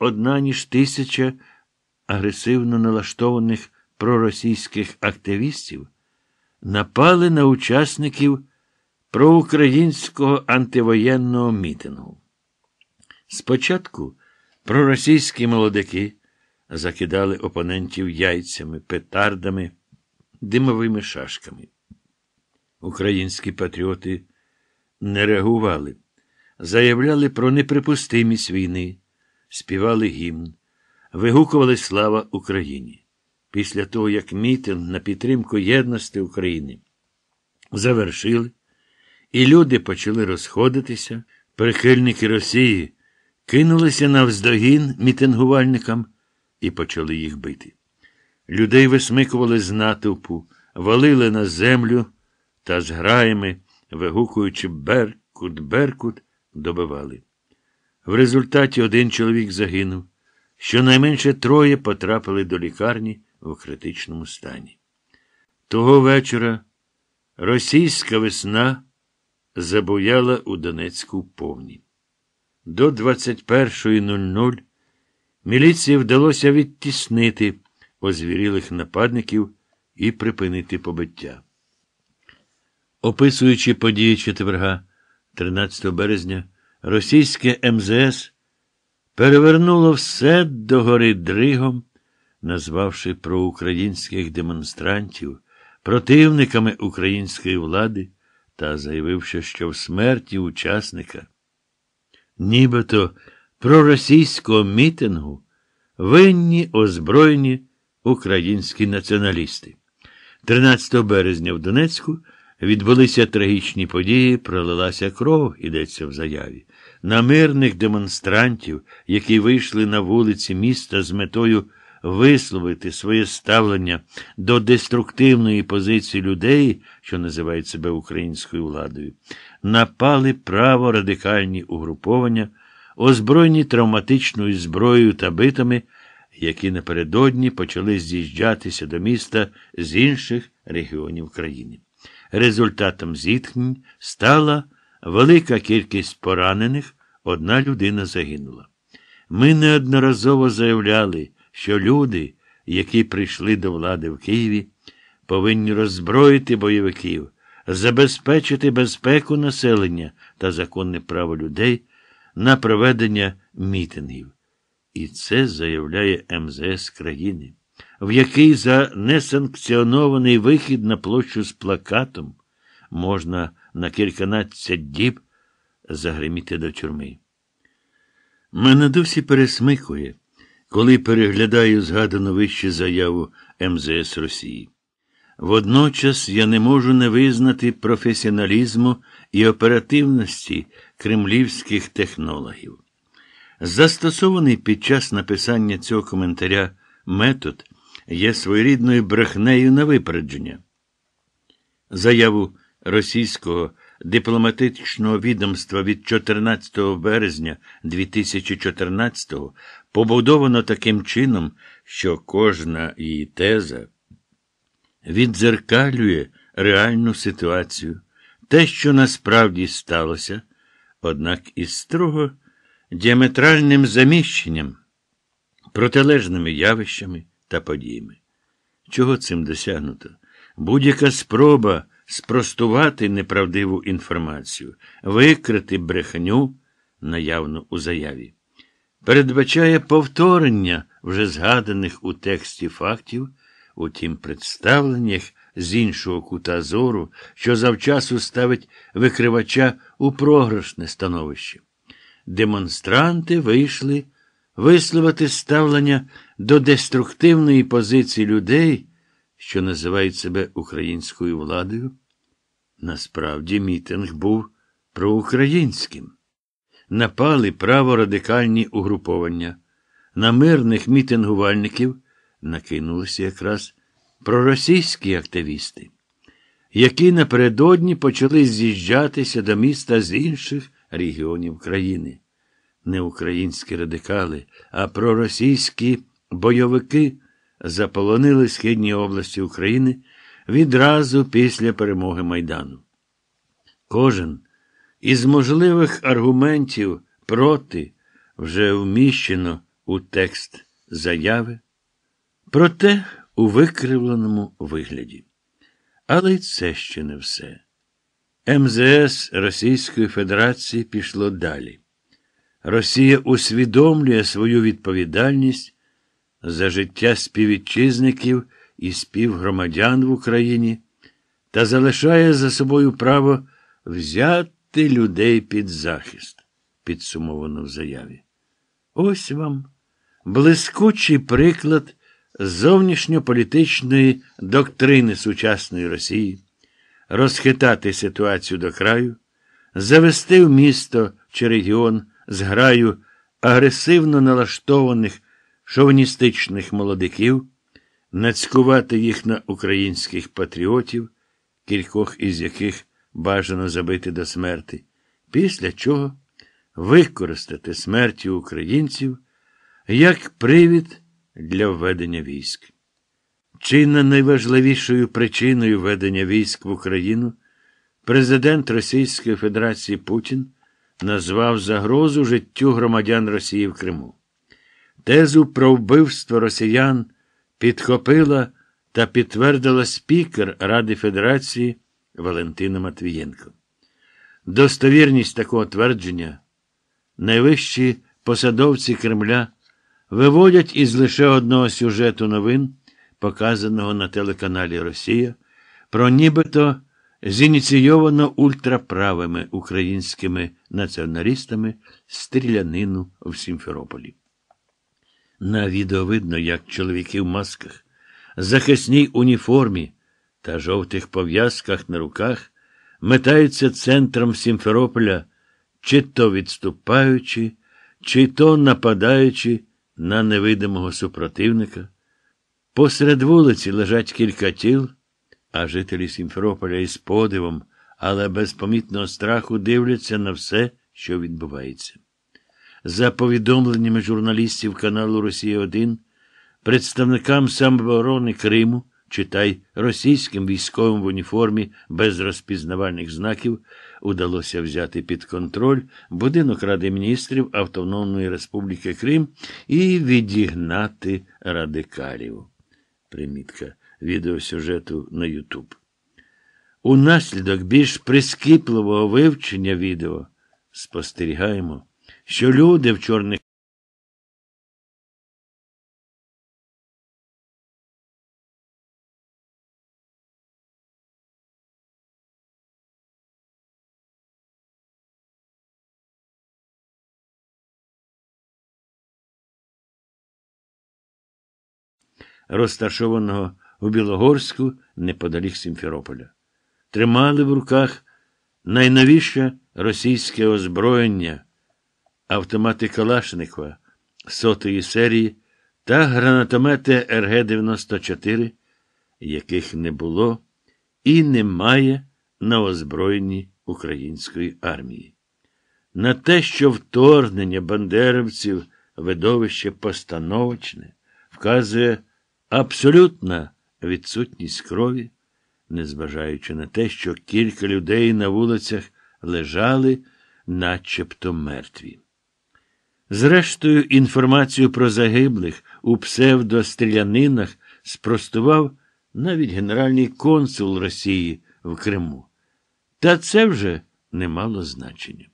одна ніж тисяча агресивно налаштованих проросійських активістів напали на учасників проукраїнського антивоєнного мітингу. Спочатку проросійські молодики закидали опонентів яйцями, петардами, димовими шашками. Українські патріоти не реагували, заявляли про неприпустимість війни співали гімн, вигукували слава Україні. Після того, як мітинг на підтримку єдності України завершили, і люди почали розходитися, прихильники Росії кинулися навздогін мітингувальникам і почали їх бити. Людей висмикували з натовпу, валили на землю та з граями, вигукуючи Беркут, Беркут, добивали. В результаті один чоловік загинув. Щонайменше троє потрапили до лікарні в критичному стані. Того вечора російська весна забояла у Донецьку повні. До 21.00 міліції вдалося відтіснити озвірілих нападників і припинити побиття. Описуючи події четверга, 13 березня російське МЗС перевернуло все до гори дригом, назвавши проукраїнських демонстрантів противниками української влади та заявивши, що в смерті учасника, нібито проросійського мітингу винні озброєні українські націоналісти. 13 березня в Донецьку відбулися трагічні події, пролилася кров, ідеться в заяві на мирних демонстрантів, які вийшли на вулиці міста з метою висловити своє ставлення до деструктивної позиції людей, що називають себе українською владою, напали праворадикальні угруповання, озброєні травматичною зброєю та битами. Які напередодні почали з'їжджатися до міста з інших регіонів країни. Результатом зіткнень стала Велика кількість поранених, одна людина загинула. Ми неодноразово заявляли, що люди, які прийшли до влади в Києві, повинні роззброїти бойовиків, забезпечити безпеку населення та законне право людей на проведення мітингів. І це заявляє МЗС країни, в якій за несанкціонований вихід на площу з плакатом можна на кільканадцять діб загриміти до тюрми. Мене досі пересмикує, коли переглядаю згадану вище заяву МЗС Росії. Водночас я не можу не визнати професіоналізму і оперативності кремлівських технологів. Застосований під час написання цього коментаря метод є своєрідною брехнею на випередження. Заяву російського дипломатичного відомства від 14 березня 2014-го побудовано таким чином, що кожна її теза відзеркалює реальну ситуацію, те, що насправді сталося, однак із строго діаметральним заміщенням, протилежними явищами та подіями. Чого цим досягнуто? Будь-яка спроба спростувати неправдиву інформацію, викрити брехню наявну у заяві. Передбачає повторення вже згаданих у тексті фактів, утім, представлення їх з іншого кута зору, що завчасу ставить викривача у програшне становище. Демонстранти вийшли висловити ставлення до деструктивної позиції людей, що називають себе українською владою. Насправді мітинг був проукраїнським. Напали праворадикальні угруповання. На мирних мітингувальників накинулися якраз проросійські активісти, які напередодні почали з'їжджатися до міста з інших регіонів країни. Не українські радикали, а проросійські бойовики заполонили східні області України відразу після перемоги Майдану. Кожен із можливих аргументів проти вже вміщено у текст заяви, проте у викривленому вигляді. Але й це ще не все. МЗС Російської Федерації пішло далі. Росія усвідомлює свою відповідальність за життя співвітчизників і співгромадян в Україні та залишає за собою право взяти людей під захист, підсумовано в заяві. Ось вам блискучий приклад зовнішньополітичної доктрини сучасної Росії, розхитати ситуацію до краю, завести в місто чи регіон зграю агресивно налаштованих шовністичних молодиків нацькувати їх на українських патріотів, кількох із яких бажано забити до смерти, після чого використати смерті українців як привід для введення військ. Чинна найважливішою причиною введення військ в Україну президент Російської Федерації Путін назвав загрозу життю громадян Росії в Криму. Тезу про вбивство росіян підхопила та підтвердила спікер Ради Федерації Валентина Матвієнко. Достовірність такого твердження найвищі посадовці Кремля виводять із лише одного сюжету новин, показаного на телеканалі Росія, про нібито зініційовано ультраправими українськими націоналістами стрілянину в Сімферополі. На відео видно, як чоловіки в масках, захисній уніформі та жовтих пов'язках на руках метаються центром Сімферополя, чи то відступаючи, чи то нападаючи на невидимого супротивника. Посеред вулиці лежать кілька тіл, а жителі Сімферополя із подивом, але без помітного страху дивляться на все, що відбувається за повідомленнями журналістів каналу Росія 1 представникам самооборони Криму, читай російським військовим в уніформі без розпізнавальних знаків, удалося взяти під контроль будинок Ради міністрів Автономної Республіки Крим і відігнати радикалів. Примітка відеосюжету на Ютуб. Унаслідок більш прискіпливого вивчення відео спостерігаємо що люди в чорних розташованого у Білогорську неподалік Сімферополя. Тримали в руках найновіше російське озброєння автомати Калашникова сотої серії та гранатомети РГ-94, яких не було і немає на озброєнні української армії. На те, що вторгнення бандерівців видовище постановочне, вказує абсолютна відсутність крові, незважаючи на те, що кілька людей на вулицях лежали начебто мертві. Зрештою, інформацію про загиблих у псевдострілянинах спростував навіть генеральний консул Росії в Криму. Та це вже не мало значення.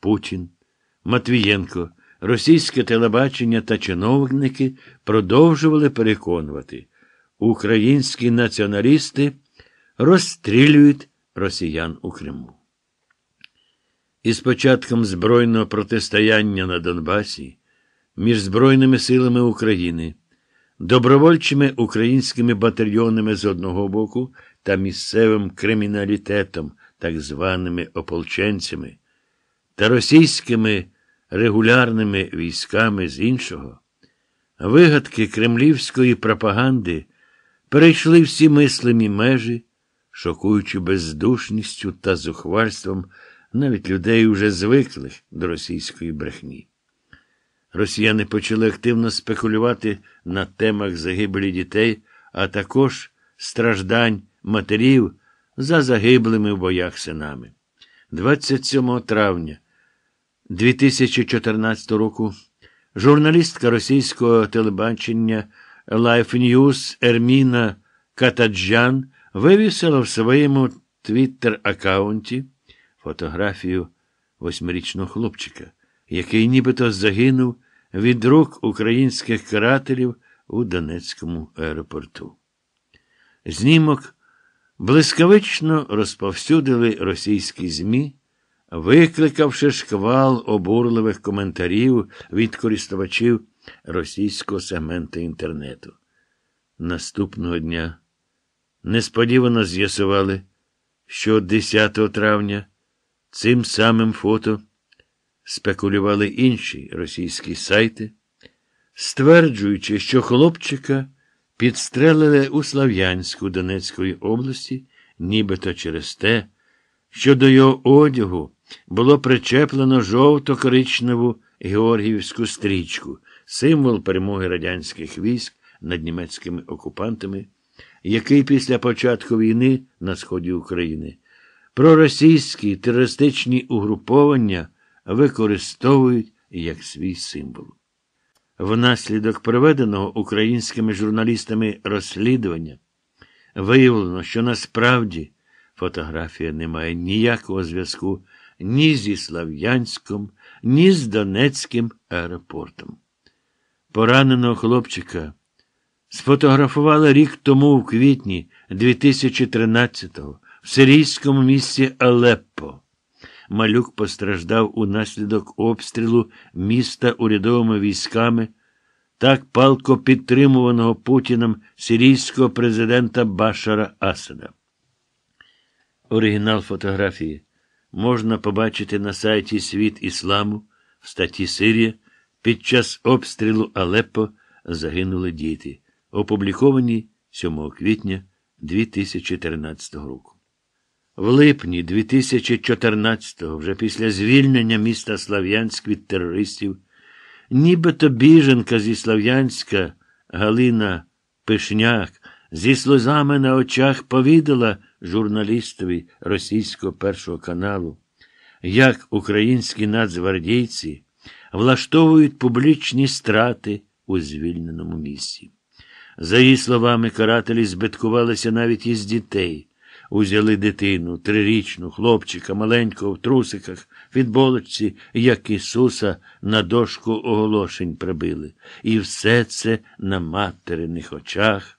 Путін, Матвієнко, російське телебачення та чиновники продовжували переконувати, українські націоналісти розстрілюють росіян у Криму. Із початком збройного протистояння на Донбасі між Збройними силами України, добровольчими українськими батальйонами з одного боку та місцевим криміналітетом, так званими ополченцями, та російськими регулярними військами з іншого, вигадки кремлівської пропаганди перейшли всі мислимі межі, шокуючи бездушністю та зухвальством навіть людей уже звиклих до російської брехні. Росіяни почали активно спекулювати на темах загибелі дітей, а також страждань матерів за загиблими в боях синами. 27 травня 2014 року журналістка російського телебачення Life News Ерміна Катаджан вивісила в своєму твіттер-аккаунті фотографію восьмирічного хлопчика, який нібито загинув від рук українських карателів у Донецькому аеропорту. Знімок блискавично розповсюдили російські ЗМІ, викликавши шквал обурливих коментарів від користувачів російського сегменту інтернету. Наступного дня несподівано з'ясували, що 10 травня Цим самим фото спекулювали інші російські сайти, стверджуючи, що хлопчика підстрелили у Слав'янську Донецької області, нібито через те, що до його одягу було причеплено жовто-коричневу Георгіївську стрічку, символ перемоги радянських військ над німецькими окупантами, який після початку війни на сході України проросійські терористичні угруповання використовують як свій символ. Внаслідок проведеного українськими журналістами розслідування виявлено, що насправді фотографія не має ніякого зв'язку ні зі Слав'янськом, ні з Донецьким аеропортом. Пораненого хлопчика сфотографували рік тому у квітні 2013-го в сирійському місті Алеппо. Малюк постраждав унаслідок обстрілу міста урядовими військами, так палко підтримуваного Путіном сирійського президента Башара Асада. Оригінал фотографії можна побачити на сайті Світ Ісламу в статті Сирія. Під час обстрілу Алеппо загинули діти, опубліковані 7 квітня 2013 року. В липні 2014-го, вже після звільнення міста Слав'янськ від терористів, нібито біженка зі Слав'янська Галина Пишняк зі сльозами на очах повідала журналістові російського першого каналу, як українські нацгвардійці влаштовують публічні страти у звільненому місті. За її словами, карателі збиткувалися навіть із дітей узяли дитину, трирічну, хлопчика, маленького в трусиках, відболочці, як Ісуса, на дошку оголошень прибили. І все це на материних очах.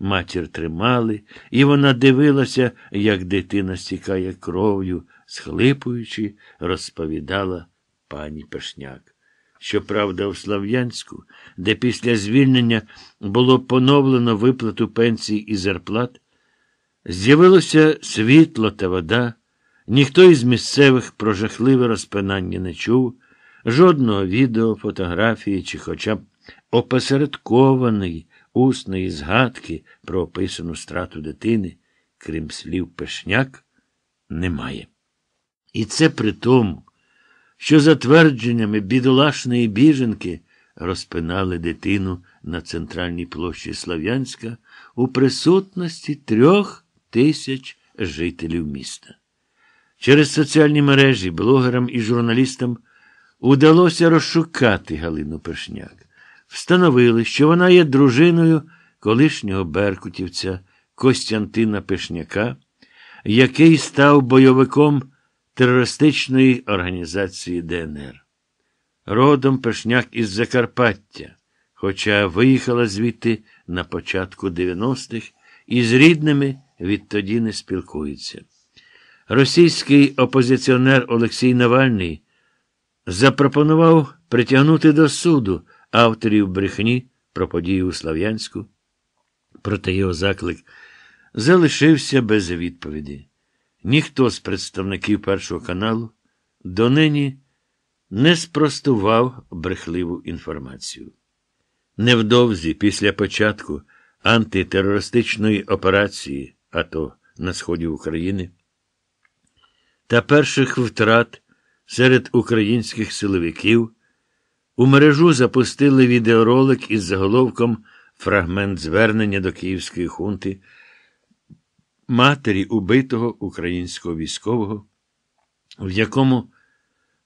Матір тримали, і вона дивилася, як дитина стікає кров'ю, схлипуючи, розповідала пані Пешняк. Щоправда, у Слав'янську, де після звільнення було поновлено виплату пенсій і зарплат, З'явилося світло та вода, ніхто із місцевих про жахливе розпинання не чув, жодного відео, фотографії чи хоча б опосередкованої усної згадки про описану страту дитини, крім слів пешняк, немає. І це при тому, що за твердженнями бідолашної біженки розпинали дитину на центральній площі Слав'янська у присутності трьох тисяч жителів міста. Через соціальні мережі блогерам і журналістам удалося розшукати Галину Пешняк. Встановили, що вона є дружиною колишнього беркутівця Костянтина Пешняка, який став бойовиком терористичної організації ДНР. Родом Пешняк із Закарпаття, хоча виїхала звідти на початку 90-х із рідними відтоді не спілкуються. Російський опозиціонер Олексій Навальний запропонував притягнути до суду авторів брехні про події у Слав'янську, проте його заклик залишився без відповіді. Ніхто з представників Першого каналу донині не спростував брехливу інформацію. Невдовзі після початку антитерористичної операції. А то на сході України та перших втрат серед українських силовиків у мережу запустили відеоролик із заголовком Фрагмент звернення до Київської хунти матері убитого українського військового, в якому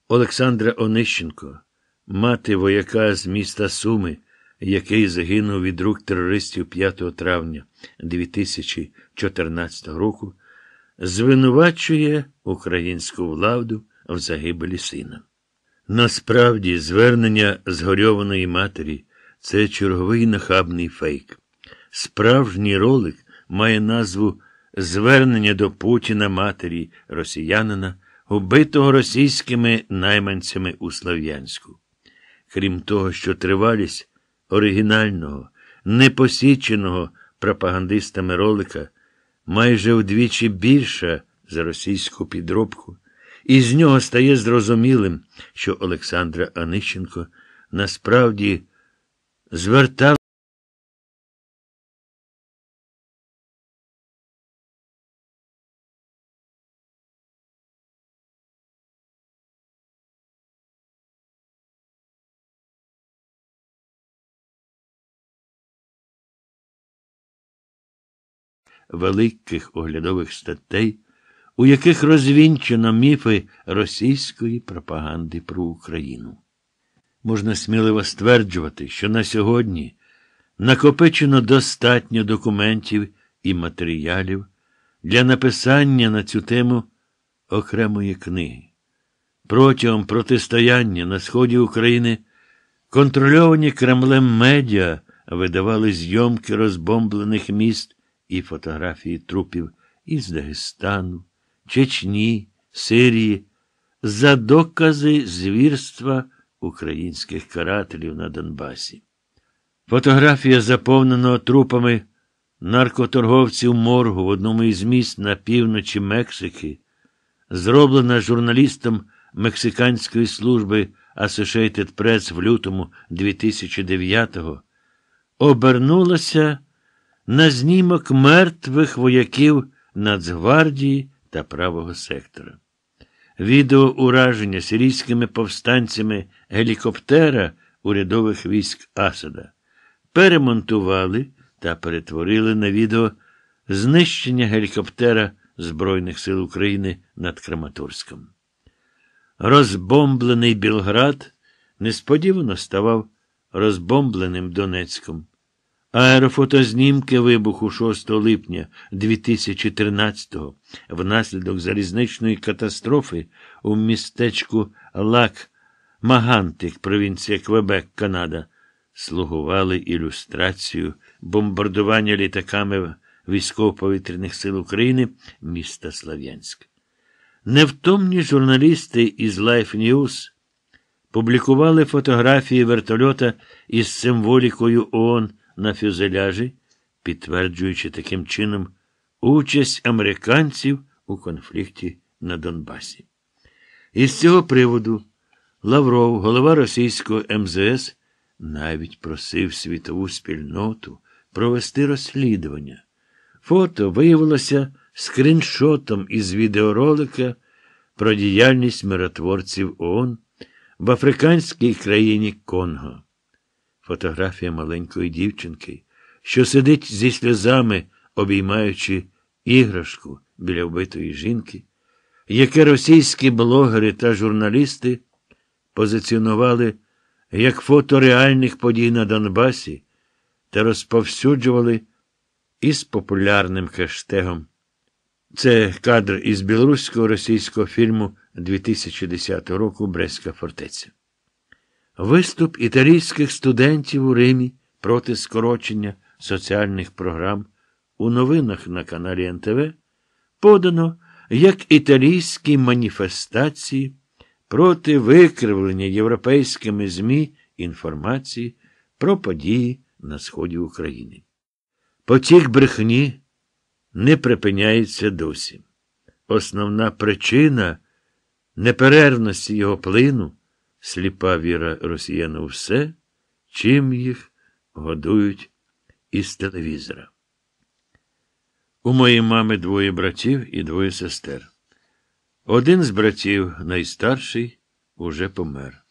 Олександра Онищенко, мати вояка з міста Суми, який загинув від рук терористів 5 травня, 2014 року звинувачує українську владу в загибелі сина. Насправді, звернення згорьованої матері це черговий нахабний фейк. Справжній ролик має назву Звернення до Путіна матері росіянина, убитого російськими найманцями у Слов'янську. Крім того, що тривалість оригінального, непосіченого пропагандистами ролика майже вдвічі більша за російську підробку, і з нього стає зрозумілим, що Олександра Анищенко насправді звертала. великих оглядових статей, у яких розвінчено міфи російської пропаганди про Україну. Можна сміливо стверджувати, що на сьогодні накопичено достатньо документів і матеріалів для написання на цю тему окремої книги. Протягом протистояння на сході України контрольовані Кремлем медіа видавали зйомки розбомблених міст і фотографії трупів із Дагестану, Чечні, Сирії, за докази звірства українських карателів на Донбасі. Фотографія заповнена трупами наркоторговців моргу в одному із міст на півночі Мексики, зроблена журналістом Мексиканської служби Associated Press в лютому 2009-го, обернулася на знімок мертвих вояків Нацгвардії та правого сектора. Відео ураження сирійськими повстанцями гелікоптера урядових військ Асада перемонтували та перетворили на відео знищення гелікоптера Збройних сил України над Краматорськом. Розбомблений Білград несподівано ставав розбомбленим Донецьком. Аерофотознімки вибуху 6 липня 2013-го внаслідок залізничної катастрофи у містечку Лак Магантик, провінція Квебек, Канада, слугували ілюстрацію бомбардування літаками військово-повітряних сил України міста Слав'янськ. Невтомні журналісти із Life News публікували фотографії вертольота із символікою ООН на фюзеляжі, підтверджуючи таким чином участь американців у конфлікті на Донбасі. Із цього приводу Лавров, голова російського МЗС, навіть просив світову спільноту провести розслідування. Фото виявилося скріншотом із відеоролика про діяльність миротворців ООН в африканській країні Конго фотографія маленької дівчинки, що сидить зі сльозами, обіймаючи іграшку біля вбитої жінки, яке російські блогери та журналісти позиціонували як фото реальних подій на Донбасі та розповсюджували із популярним хештегом. Це кадр із білоруського російського фільму 2010 року Бреська фортеця. Виступ італійських студентів у Римі проти скорочення соціальних програм у новинах на каналі НТВ подано як італійські маніфестації проти викривлення європейськими ЗМІ інформації про події на сході України. Потік брехні не припиняється досі. Основна причина неперервності його плину сліпа віра росіян у все, чим їх годують із телевізора. У моїй мами двоє братів і двоє сестер. Один з братів, найстарший, уже помер.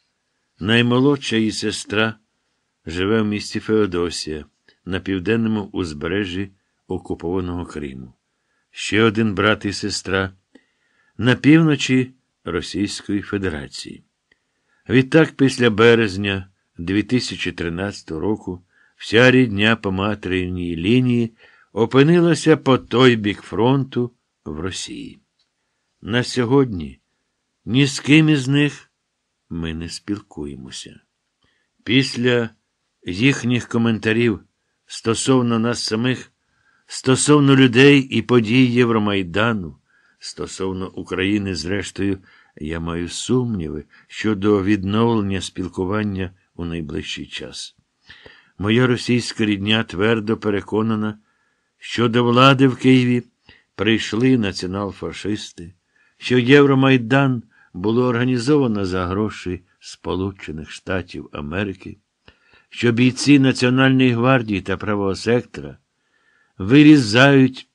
Наймолодша її сестра живе в місті Феодосія на південному узбережжі Окупованого Криму. Ще один брат і сестра на півночі Російської Федерації. Відтак, після березня 2013 року, вся рідня по материній лінії опинилася по той бік фронту в Росії. На сьогодні ні з ким із них ми не спілкуємося. Після їхніх коментарів стосовно нас самих, стосовно людей і подій Євромайдану, стосовно України, зрештою, я маю сумніви щодо відновлення спілкування у найближчий час. Моя російська рідня твердо переконана, що до влади в Києві прийшли націонал-фашисти, що Євромайдан було організовано за гроші Сполучених Штатів Америки, що бійці Національної гвардії та правого сектора вирізають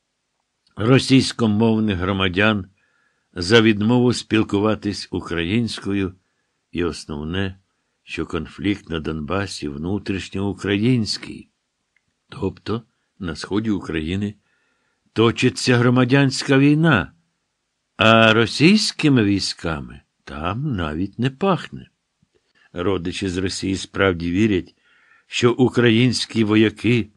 російськомовних громадян за відмову спілкуватись українською, і основне, що конфлікт на Донбасі внутрішньоукраїнський, тобто на сході України точиться громадянська війна, а російськими військами там навіть не пахне. Родичі з Росії справді вірять, що українські вояки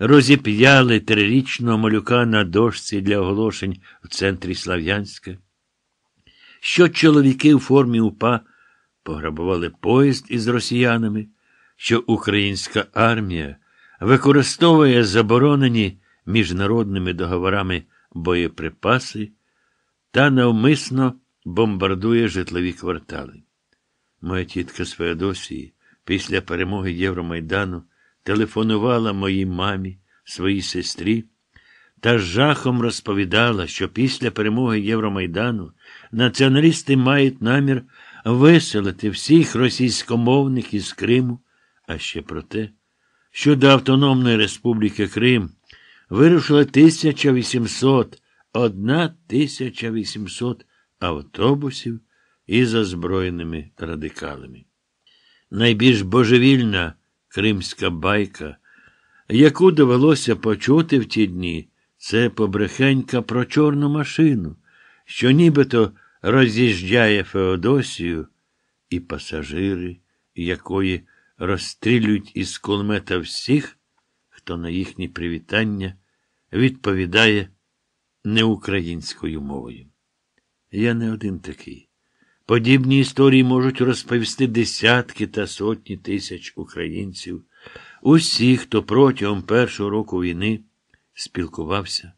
розіп'яли трирічного малюка на дошці для оголошень в центрі Слав'янська, що чоловіки у формі УПА пограбували поїзд із росіянами, що українська армія використовує заборонені міжнародними договорами боєприпаси та навмисно бомбардує житлові квартали. Моя тітка з Феодосії після перемоги Євромайдану телефонувала моїй мамі, своїй сестрі та з жахом розповідала, що після перемоги Євромайдану націоналісти мають намір виселити всіх російськомовних із Криму, а ще про те, що до Автономної Республіки Крим вирушили 1800, 1800 автобусів із озброєними радикалами. Найбільш божевільна кримська байка, яку довелося почути в ті дні, це побрехенька про чорну машину, що нібито роз'їжджає Феодосію, і пасажири, якої розстрілюють із кулемета всіх, хто на їхні привітання відповідає неукраїнською мовою. Я не один такий. Подібні історії можуть розповісти десятки та сотні тисяч українців, усі, хто протягом першого року війни спілкувався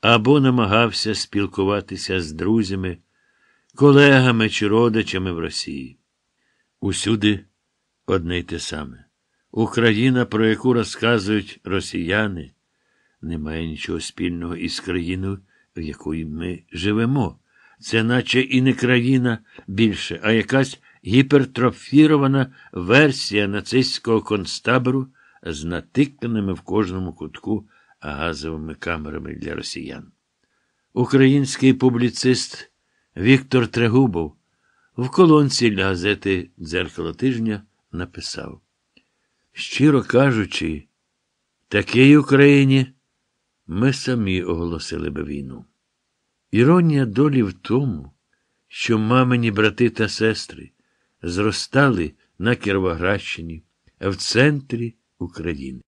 або намагався спілкуватися з друзями, колегами чи родичами в Росії. Усюди одне й те саме. Україна, про яку розказують росіяни, не має нічого спільного із країною, в якої ми живемо. Це наче і не країна більше, а якась гіпертрофірована версія нацистського концтабору з натиканими в кожному кутку газовими камерами для росіян. Український публіцист Віктор Трегубов в колонці для газети Дзеркало тижня написав: Щиро кажучи, такій Україні ми самі оголосили би війну. Іронія долі в тому, що мамині брати та сестри зростали на Кіровоградщині в центрі України.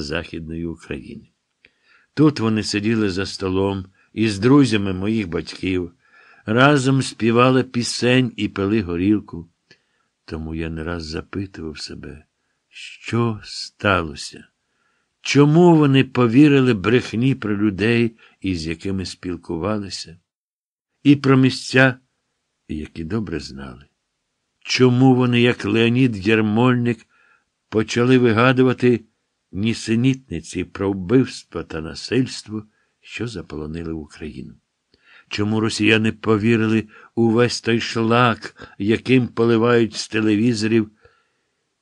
Західної України. Тут вони сиділи за столом із друзями моїх батьків, разом співали пісень і пили горілку. Тому я не раз запитував себе, що сталося? Чому вони повірили брехні про людей, із якими спілкувалися, і про місця, які добре знали? Чому вони, як Леонід Ярмольник, почали вигадувати? нісенітниці про вбивства та насильство, що заполонили Україну. Чому росіяни повірили у весь той шлак, яким поливають з телевізорів,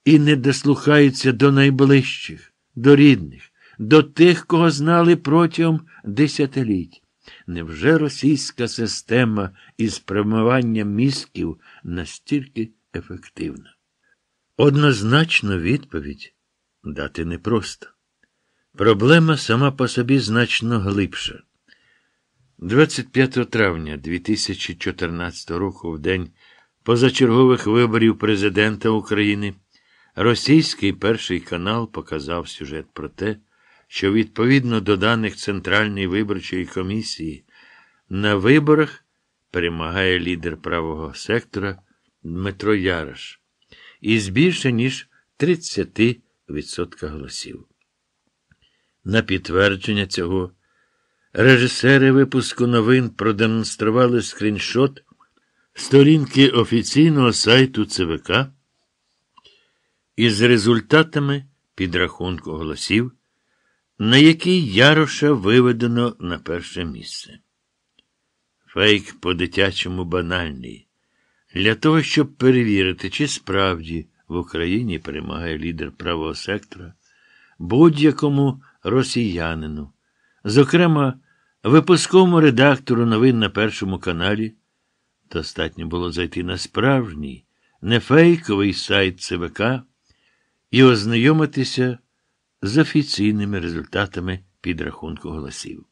і не дослухаються до найближчих, до рідних, до тих, кого знали протягом десятиліть? Невже російська система із промивання мізків настільки ефективна? Однозначно відповідь дати непросто. Проблема сама по собі значно глибша. 25 травня 2014 року, в день позачергових виборів Президента України, російський перший канал показав сюжет про те, що відповідно до даних Центральної виборчої комісії на виборах перемагає лідер правого сектора Дмитро Яраш із більше ніж 30%. років відсотка голосів. На підтвердження цього режисери випуску новин продемонстрували скріншот сторінки офіційного сайту ЦВК із результатами підрахунку голосів, на який Яроша виведено на перше місце. Фейк по-дитячому банальний. Для того, щоб перевірити, чи справді в Україні перемагає лідер правого сектора, будь-якому росіянину, зокрема, випусковому редактору новин на Першому каналі. Достатньо було зайти на справжній, не фейковий сайт ЦВК і ознайомитися з офіційними результатами підрахунку голосів.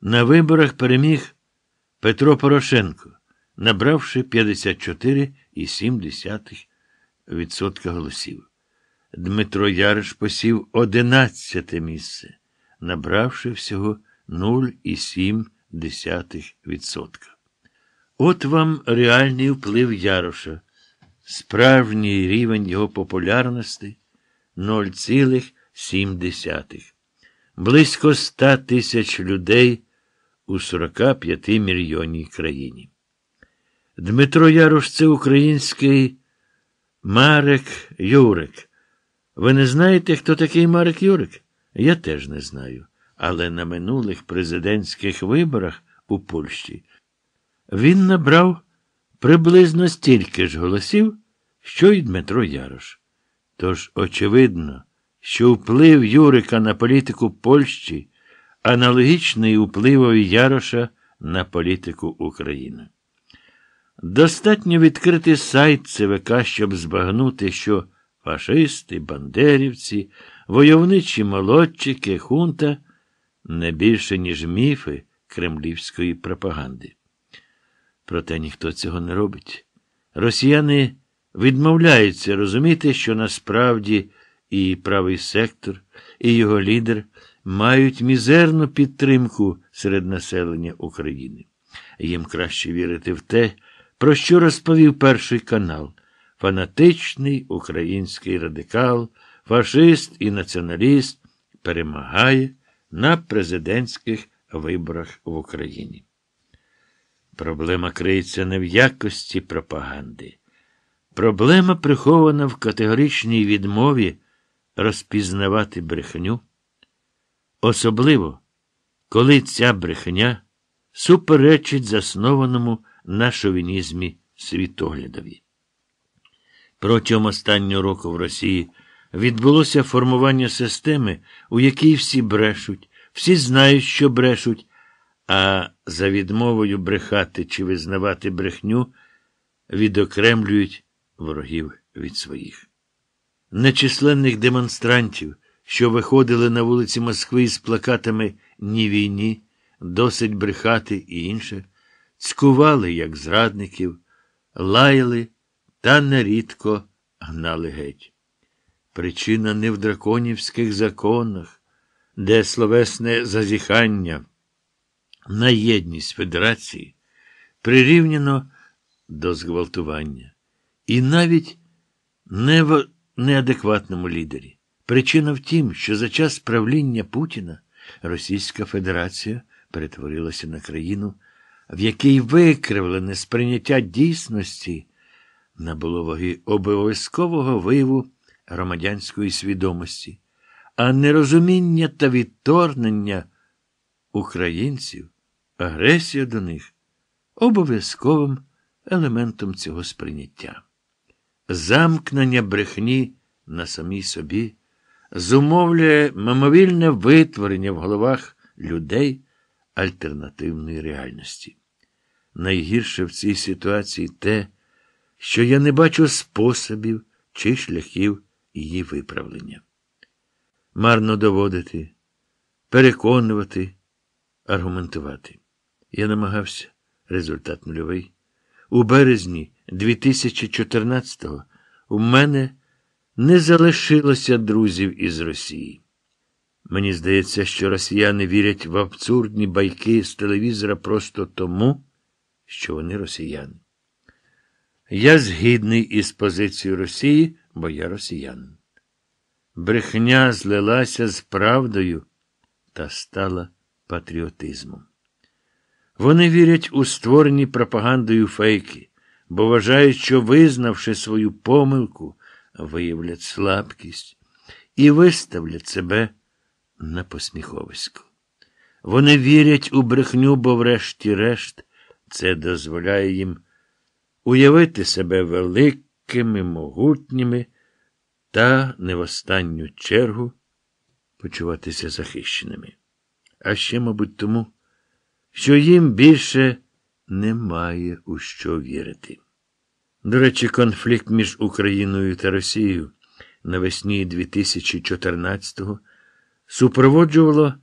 На виборах переміг Петро Порошенко, набравши 54,7% відсотка голосів. Дмитро Яриш посів 11 місце, набравши всього 0,7%. От вам реальний вплив Яроша, справжній рівень його популярності 0,7. Близько 100 тисяч людей у 45 мільйонній країні. Дмитро Ярош це український Марик Юрик. Ви не знаєте, хто такий Марик Юрик? Я теж не знаю. Але на минулих президентських виборах у Польщі він набрав приблизно стільки ж голосів, що й Дмитро Ярош. Тож, очевидно, що вплив Юрика на політику Польщі аналогічний впливові Яроша на політику України. Достатньо відкрити сайт ЦВК, щоб збагнути, що фашисти, бандерівці, войовничі молодчики, хунта не більше, ніж міфи кремлівської пропаганди. Проте ніхто цього не робить. Росіяни відмовляються розуміти, що насправді і правий сектор, і його лідер мають мізерну підтримку серед населення України. Їм краще вірити в те, про що розповів Перший канал? Фанатичний український радикал, фашист і націоналіст перемагає на президентських виборах в Україні. Проблема криється не в якості пропаганди. Проблема прихована в категоричній відмові розпізнавати брехню. Особливо, коли ця брехня суперечить заснованому на шовінізмі світоглядові. Протягом останнього року в Росії відбулося формування системи, у якій всі брешуть, всі знають, що брешуть, а за відмовою брехати чи визнавати брехню відокремлюють ворогів від своїх. Нечисленних демонстрантів, що виходили на вулиці Москви з плакатами Ні війні, досить брехати і інше цькували, як зрадників, лаяли та нерідко гнали геть. Причина не в драконівських законах, де словесне зазіхання на єдність Федерації прирівняно до зґвалтування. І навіть не в неадекватному лідері. Причина в тім, що за час правління Путіна Російська Федерація перетворилася на країну в якій викривлене сприйняття дійсності набуло ваги обов'язкового виву громадянської свідомості, а нерозуміння та відторгнення українців, агресія до них обов'язковим елементом цього сприйняття. Замкнення брехні на самій собі зумовлює мимовільне витворення в головах людей альтернативної реальності найгірше в цій ситуації те, що я не бачу способів чи шляхів її виправлення. Марно доводити, переконувати, аргументувати. Я намагався результат нульовий. У березні 2014-го у мене не залишилося друзів із Росії. Мені здається, що росіяни вірять в абсурдні байки з телевізора просто тому, що вони росіяни. Я згідний із позицією Росії, бо я росіян. Брехня злилася з правдою та стала патріотизмом. Вони вірять у створені пропагандою фейки, бо вважають, що, визнавши свою помилку, виявлять слабкість і виставлять себе на посміховисько. Вони вірять у брехню, бо, врешті-решт, це дозволяє їм уявити себе великими, могутніми та не в останню чергу почуватися захищеними. А ще, мабуть, тому, що їм більше немає у що вірити. До речі, конфлікт між Україною та Росією навесні 2014-го супроводжувало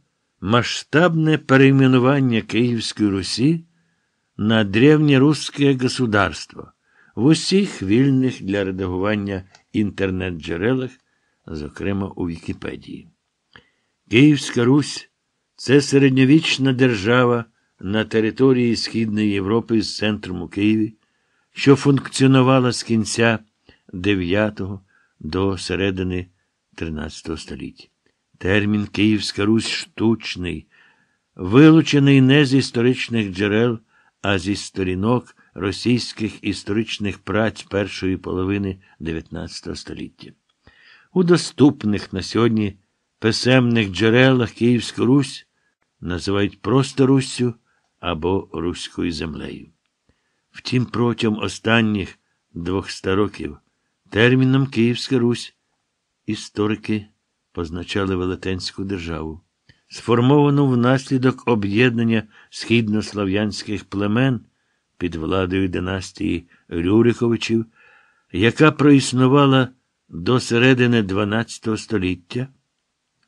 масштабне перейменування Київської Русі на древньорусське государство в усіх вільних для редагування інтернет-джерелах, зокрема у Вікіпедії. Київська Русь це середньовічна держава на території Східної Європи з центром у Києві, що функціонувала з кінця 9 до середини 13 століття. Термін Київська Русь штучний, вилучений не з історичних джерел а зі сторінок російських історичних праць першої половини XIX століття. У доступних на сьогодні писемних джерелах Київську Русь називають просто Руссю або Руською землею. Втім, протягом останніх 200 років терміном Київська Русь історики позначали Велетенську державу сформовану внаслідок об'єднання східнослав'янських племен під владою династії Рюриковичів, яка проіснувала до середини XII століття,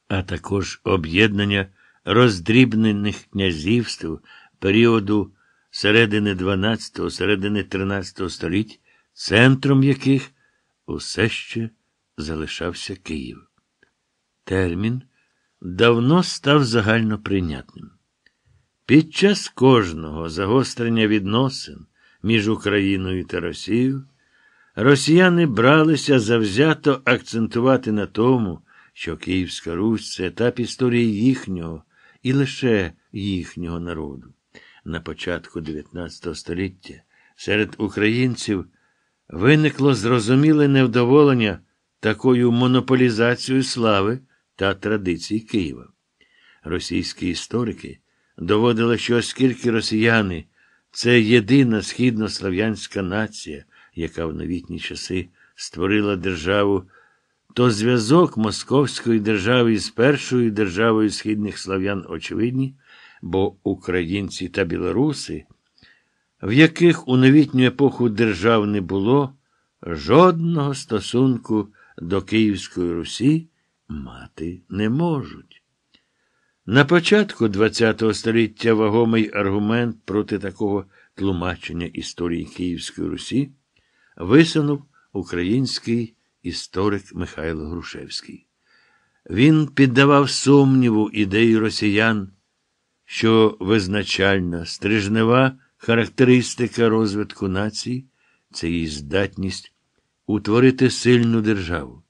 а також об'єднання роздрібнених князівств періоду середини 12, середини XIII століть, центром яких усе ще залишався Київ. Термін давно став загальноприйнятним. Під час кожного загострення відносин між Україною та Росією росіяни бралися завзято акцентувати на тому, що Київська Русь це етап історії їхнього і лише їхнього народу. На початку 19 століття серед українців виникло зрозуміле невдоволення такою монополізацією слави та традицій Києва. Російські історики доводили, що оскільки росіяни це єдина східнослав'янська нація, яка в новітні часи створила державу, то зв'язок Московської держави з першою державою східних слав'ян очевидні, бо українці та білоруси, в яких у новітню епоху держав не було, жодного стосунку до Київської Русі мати не можуть. На початку ХХ століття вагомий аргумент проти такого тлумачення історії Київської Русі висунув український історик Михайло Грушевський. Він піддавав сумніву ідеї росіян, що визначальна стрижнева характеристика розвитку нації це її здатність утворити сильну державу.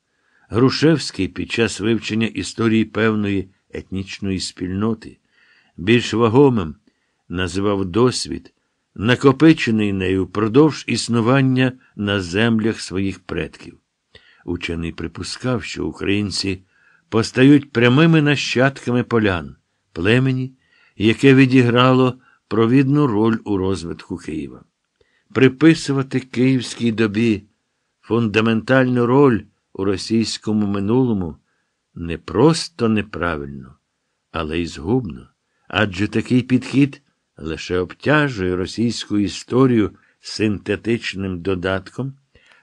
Грушевський під час вивчення історії певної етнічної спільноти більш вагомим називав досвід, накопичений нею впродовж існування на землях своїх предків. Учений припускав, що українці постають прямими нащадками полян, племені, яке відіграло провідну роль у розвитку Києва. Приписувати київській добі фундаментальну роль у російському минулому не просто неправильно, але й згубно. Адже такий підхід лише обтяжує російську історію синтетичним додатком,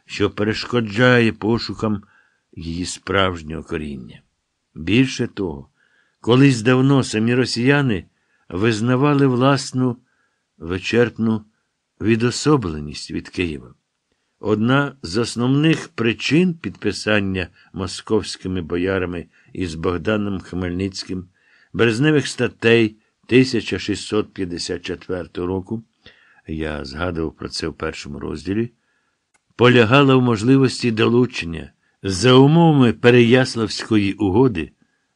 що перешкоджає пошукам її справжнього коріння. Більше того, колись давно самі росіяни визнавали власну вичерпну відособленість від Києва одна з основних причин підписання московськими боярами із Богданом Хмельницьким березневих статей 1654 року, я згадував про це в першому розділі, полягала в можливості долучення за умовами Переяславської угоди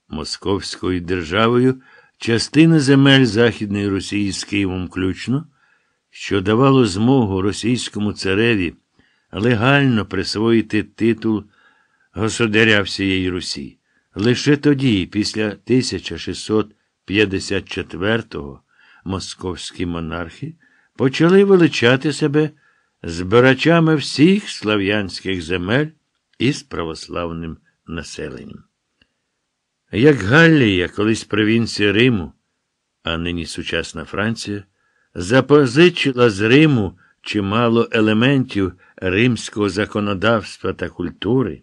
Московською державою частини земель Західної Росії з Києвом включно, що давало змогу російському цареві легально присвоїти титул государя всієї Русі. Лише тоді, після 1654-го, московські монархи почали величати себе збирачами всіх слав'янських земель із православним населенням. Як Галлія, колись провінція Риму, а нині сучасна Франція, запозичила з Риму чимало елементів римського законодавства та культури,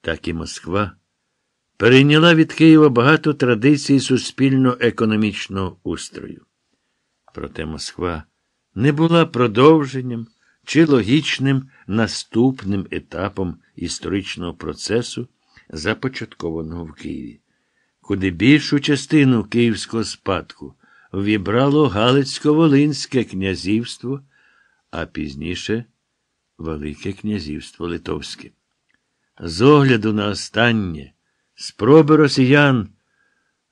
так і Москва перейняла від Києва багато традицій суспільно-економічного устрою. Проте Москва не була продовженням чи логічним наступним етапом історичного процесу, започаткованого в Києві, куди більшу частину київського спадку вібрало Галицько-Волинське князівство, а пізніше Велике Князівство Литовське. З огляду на останнє спроби росіян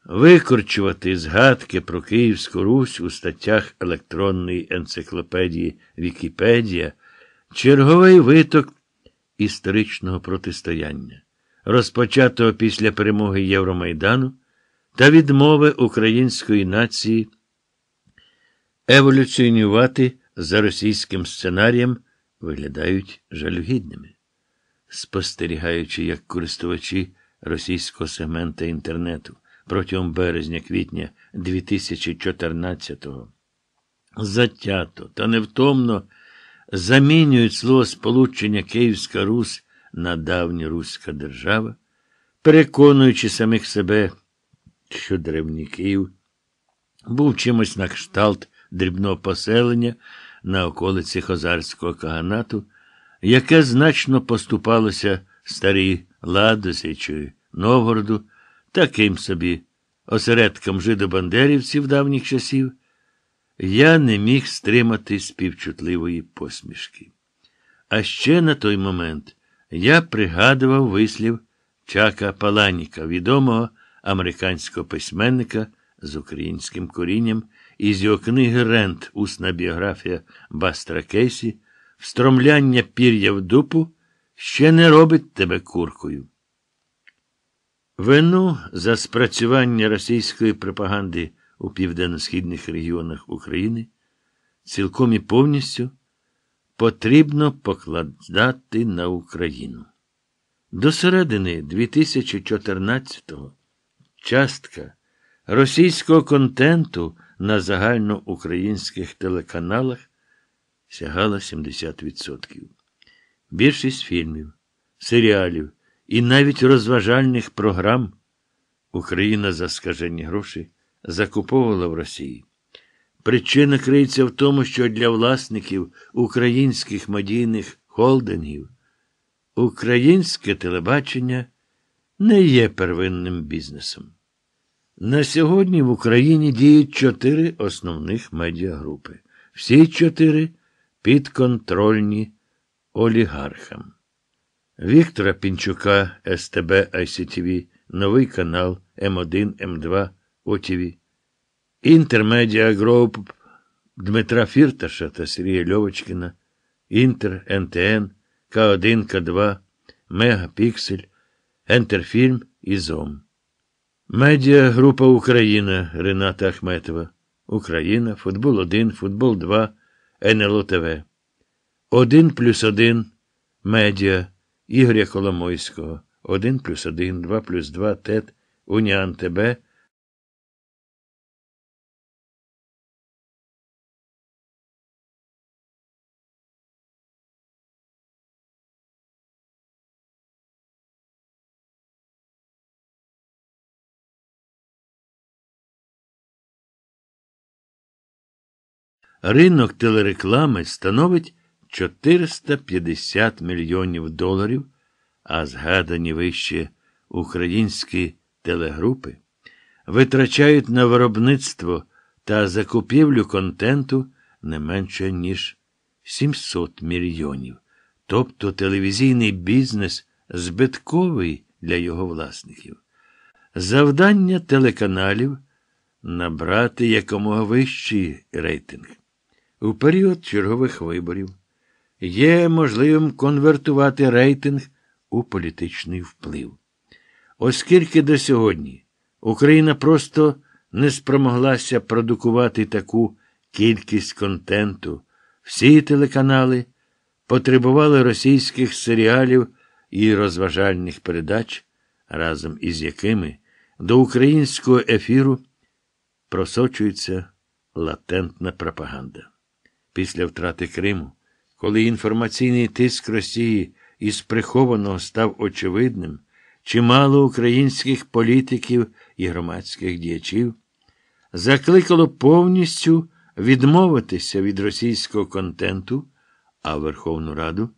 викорчувати згадки про Київську Русь у статтях електронної енциклопедії Вікіпедія, черговий виток історичного протистояння, розпочатого після перемоги Євромайдану та відмови української нації еволюціонювати за російським сценарієм виглядають жалюгідними. Спостерігаючи, як користувачі російського сегмента інтернету протягом березня-квітня 2014-го затято та невтомно замінюють слово сполучення Київська Русь на Давню Руська держава, переконуючи самих себе, що древній Київ був чимось на кшталт дрібного поселення на околиці Хозарського каганату, яке значно поступалося старій ладосі чи Новгороду, таким собі, осередком жидобандерівців давніх часів, я не міг стримати співчутливої посмішки. А ще на той момент я пригадував вислів Чака Паланіка, відомого американського письменника з українським корінням із його книги Рент, усна біографія Бастра Кейсі, встромляння пір'я в дупу ще не робить тебе куркою. Вину за спрацювання російської пропаганди у південно-східних регіонах України цілком і повністю потрібно покладати на Україну. До середини 2014-го частка російського контенту на загальноукраїнських телеканалах сягала 70%. Більшість фільмів, серіалів і навіть розважальних програм Україна за скажені гроші закуповувала в Росії. Причина криється в тому, що для власників українських медійних холдингів українське телебачення не є первинним бізнесом. На сьогодні в Україні діють чотири основних медіагрупи. Всі чотири підконтрольні олігархам. Віктора Пінчука, СТБ ICTV, Новий канал М1, М2 ОТВ, Інтермедіа Гроуп Дмитра Фірташа та Сергія Льовочкіна, Інтер НТН, К1, К2, Мегапіксель, Ентерфільм і ЗОМ. Медіагрупа Україна Рената Ахметова. Україна, Футбол 1, Футбол 2, НЛО ТВ. 1 плюс 1 Медіа Ігоря Коломойського. 1 плюс 1, 2 плюс 2 ТЕТ, Уніан ТБ. Ринок телереклами становить 450 мільйонів доларів, а згадані вище українські телегрупи витрачають на виробництво та закупівлю контенту не менше ніж 700 мільйонів. Тобто телевізійний бізнес збитковий для його власників. Завдання телеканалів набрати якомога вищий рейтинг у період чергових виборів є можливим конвертувати рейтинг у політичний вплив. Оскільки до сьогодні Україна просто не спромоглася продукувати таку кількість контенту, всі телеканали потребували російських серіалів і розважальних передач, разом із якими до українського ефіру просочується латентна пропаганда після втрати Криму, коли інформаційний тиск Росії із прихованого став очевидним, чимало українських політиків і громадських діячів закликало повністю відмовитися від російського контенту, а Верховну Раду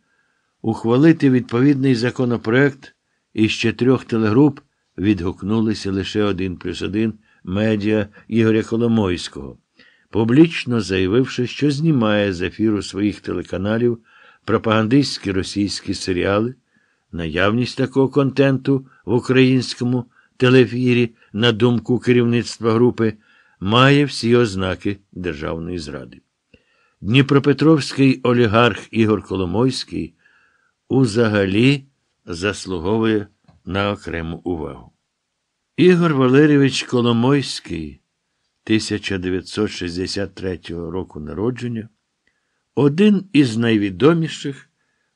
ухвалити відповідний законопроект із чотирьох телегруп відгукнулися лише один плюс один медіа Ігоря Коломойського публічно заявивши, що знімає з ефіру своїх телеканалів пропагандистські російські серіали, наявність такого контенту в українському телефірі, на думку керівництва групи, має всі ознаки державної зради. Дніпропетровський олігарх Ігор Коломойський узагалі заслуговує на окрему увагу. Ігор Валерійович Коломойський 1963 року народження, один із найвідоміших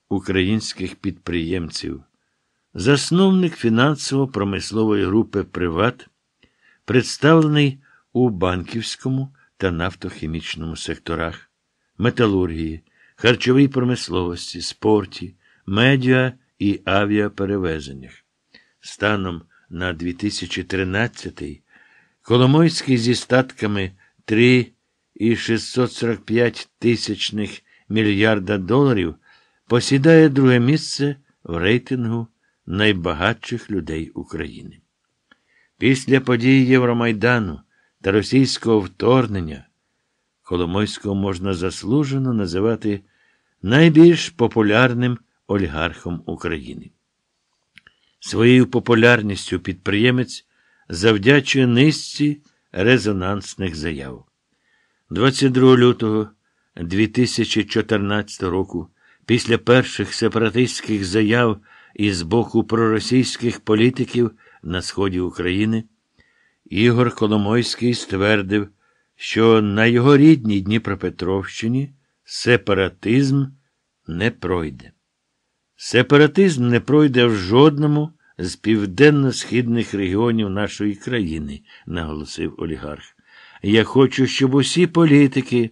українських підприємців, засновник фінансово-промислової групи Приват, представлений у банківському та нафтохімічному секторах, металургії, харчовій промисловості, спорті, медіа і авіаперевезеннях. Станом на 2013 рік Коломойський зі статками 3 і 645 тисячних мільярда доларів посідає друге місце в рейтингу найбагатших людей України. Після подій Євромайдану та російського вторгнення Коломойського можна заслужено називати найбільш популярним олігархом України. Своєю популярністю підприємець завдячує низці резонансних заяв. 22 лютого 2014 року, після перших сепаратистських заяв із боку проросійських політиків на сході України, Ігор Коломойський ствердив, що на його рідній Дніпропетровщині сепаратизм не пройде. Сепаратизм не пройде в жодному з південно-східних регіонів нашої країни, наголосив олігарх. Я хочу, щоб усі політики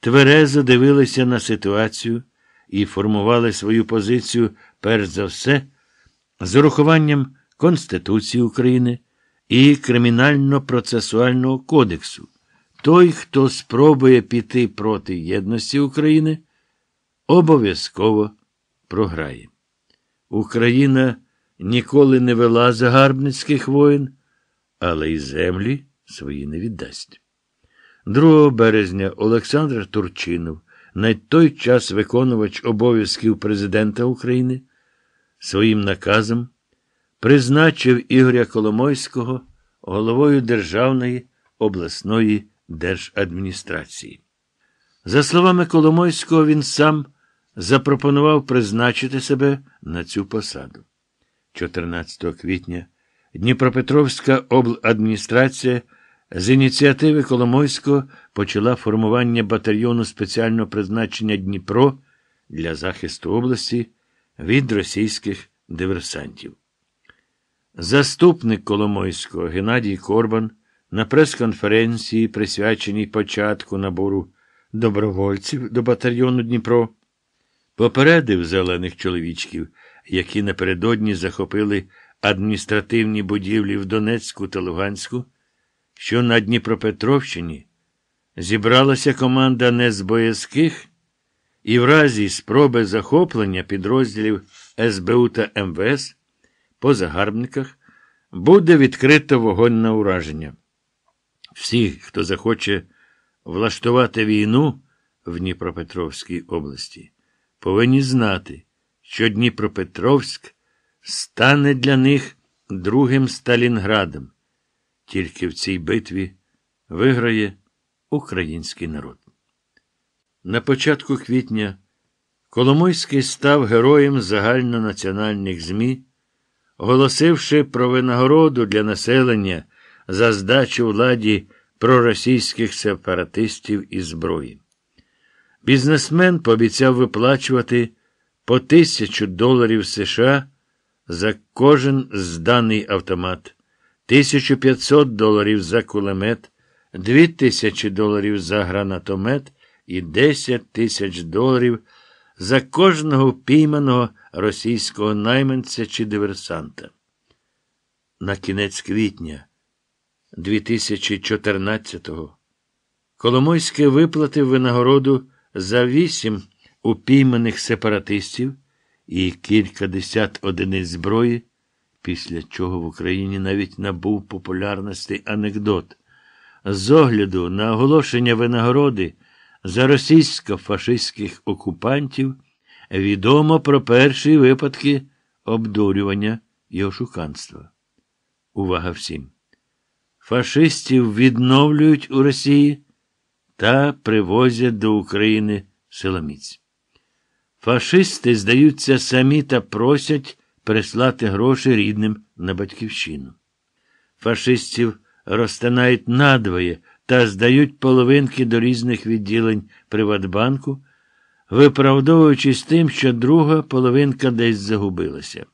тверезо дивилися на ситуацію і формували свою позицію, перш за все, з урахуванням Конституції України і Кримінально-процесуального кодексу. Той, хто спробує піти проти єдності України, обов'язково програє. Україна ніколи не вела загарбницьких воїн, але й землі свої не віддасть. 2 березня Олександр Турчинов, на той час виконувач обов'язків президента України, своїм наказом призначив Ігоря Коломойського головою Державної обласної держадміністрації. За словами Коломойського, він сам запропонував призначити себе на цю посаду. 14 квітня Дніпропетровська обладміністрація з ініціативи Коломойського почала формування батальйону спеціального призначення Дніпро для захисту області від російських диверсантів. Заступник Коломойського Геннадій Корбан на прес-конференції, присвяченій початку набору добровольців до батальйону Дніпро, попередив зелених чоловічків які напередодні захопили адміністративні будівлі в Донецьку та Луганську, що на Дніпропетровщині зібралася команда не з боязких і в разі спроби захоплення підрозділів СБУ та МВС по загарбниках буде відкрито вогонь на ураження. Всі, хто захоче влаштувати війну в Дніпропетровській області, повинні знати що Дніпропетровськ стане для них другим Сталінградом. Тільки в цій битві виграє український народ. На початку квітня Коломойський став героєм загальнонаціональних ЗМІ, оголосивши про винагороду для населення за здачу владі проросійських сепаратистів і зброї. Бізнесмен пообіцяв виплачувати по тисячу доларів США за кожен зданий автомат, 1500 доларів за кулемет, 2000 доларів за гранатомет і 10 тисяч доларів за кожного пійманого російського найманця чи диверсанта. На кінець квітня 2014-го Коломойський виплатив винагороду за 8 упійманих сепаратистів і кількадесят одиниць зброї, після чого в Україні навіть набув популярності анекдот. З огляду на оголошення винагороди за російсько-фашистських окупантів відомо про перші випадки обдурювання і ошуканства. Увага всім! Фашистів відновлюють у Росії та привозять до України силоміць. Фашисти здаються самі та просять прислати гроші рідним на батьківщину. Фашистів розтинають надвоє та здають половинки до різних відділень Приватбанку, виправдовуючись тим, що друга половинка десь загубилася.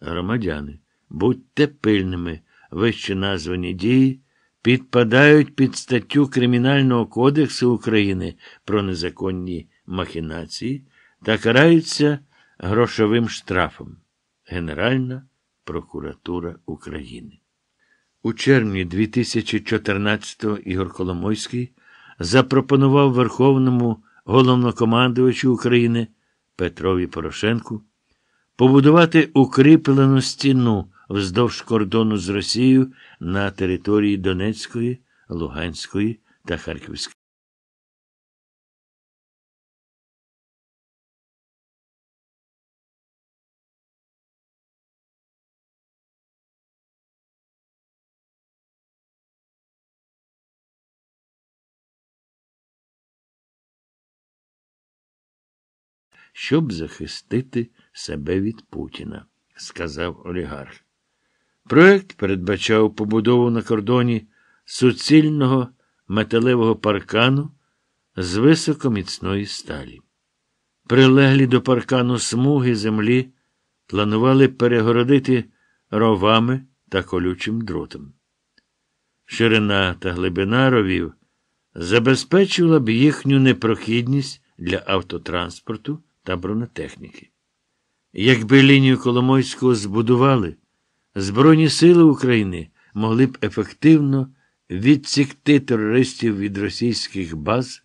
Громадяни, будьте пильними, вище названі дії. Підпадають під статтю Кримінального кодексу України про незаконні махінації та караються грошовим штрафом. Генеральна прокуратура України. У червні 2014-го Ігор Коломойський запропонував Верховному головнокомандувачу України Петрові Порошенку побудувати укріплену стіну вздовж кордону з Росією на території Донецької, Луганської та Харківської. щоб захистити себе від Путіна, сказав олігарх. Проект передбачав побудову на кордоні суцільного металевого паркану з високоміцної сталі. Прилеглі до паркану смуги землі планували перегородити ровами та колючим дротом. Ширина та глибина ровів забезпечувала б їхню непрохідність для автотранспорту та бронетехніки. Якби лінію Коломойського збудували, Збройні сили України могли б ефективно відсікти терористів від російських баз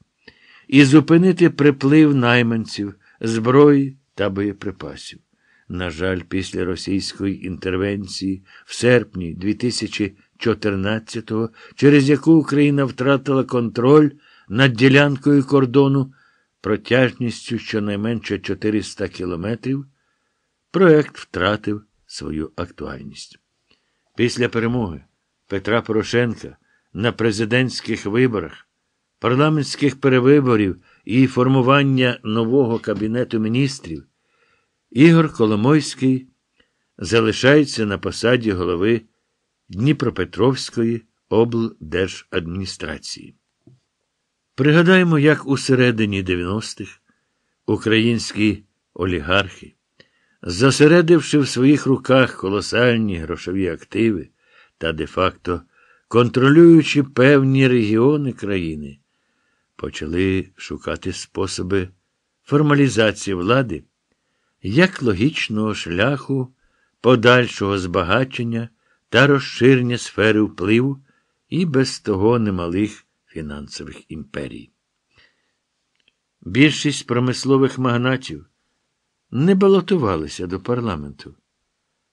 і зупинити приплив найманців, зброї та боєприпасів. На жаль, після російської інтервенції в серпні 2014-го, через яку Україна втратила контроль над ділянкою кордону протяжністю щонайменше 400 кілометрів, проект втратив свою актуальність. Після перемоги Петра Порошенка на президентських виборах, парламентських перевиборів і формування нового Кабінету міністрів, Ігор Коломойський залишається на посаді голови Дніпропетровської облдержадміністрації. Пригадаємо, як у середині 90-х українські олігархи, засередивши в своїх руках колосальні грошові активи та де-факто контролюючи певні регіони країни, почали шукати способи формалізації влади як логічного шляху подальшого збагачення та розширення сфери впливу і без того немалих фінансових імперій. Більшість промислових магнатів не балотувалися до парламенту,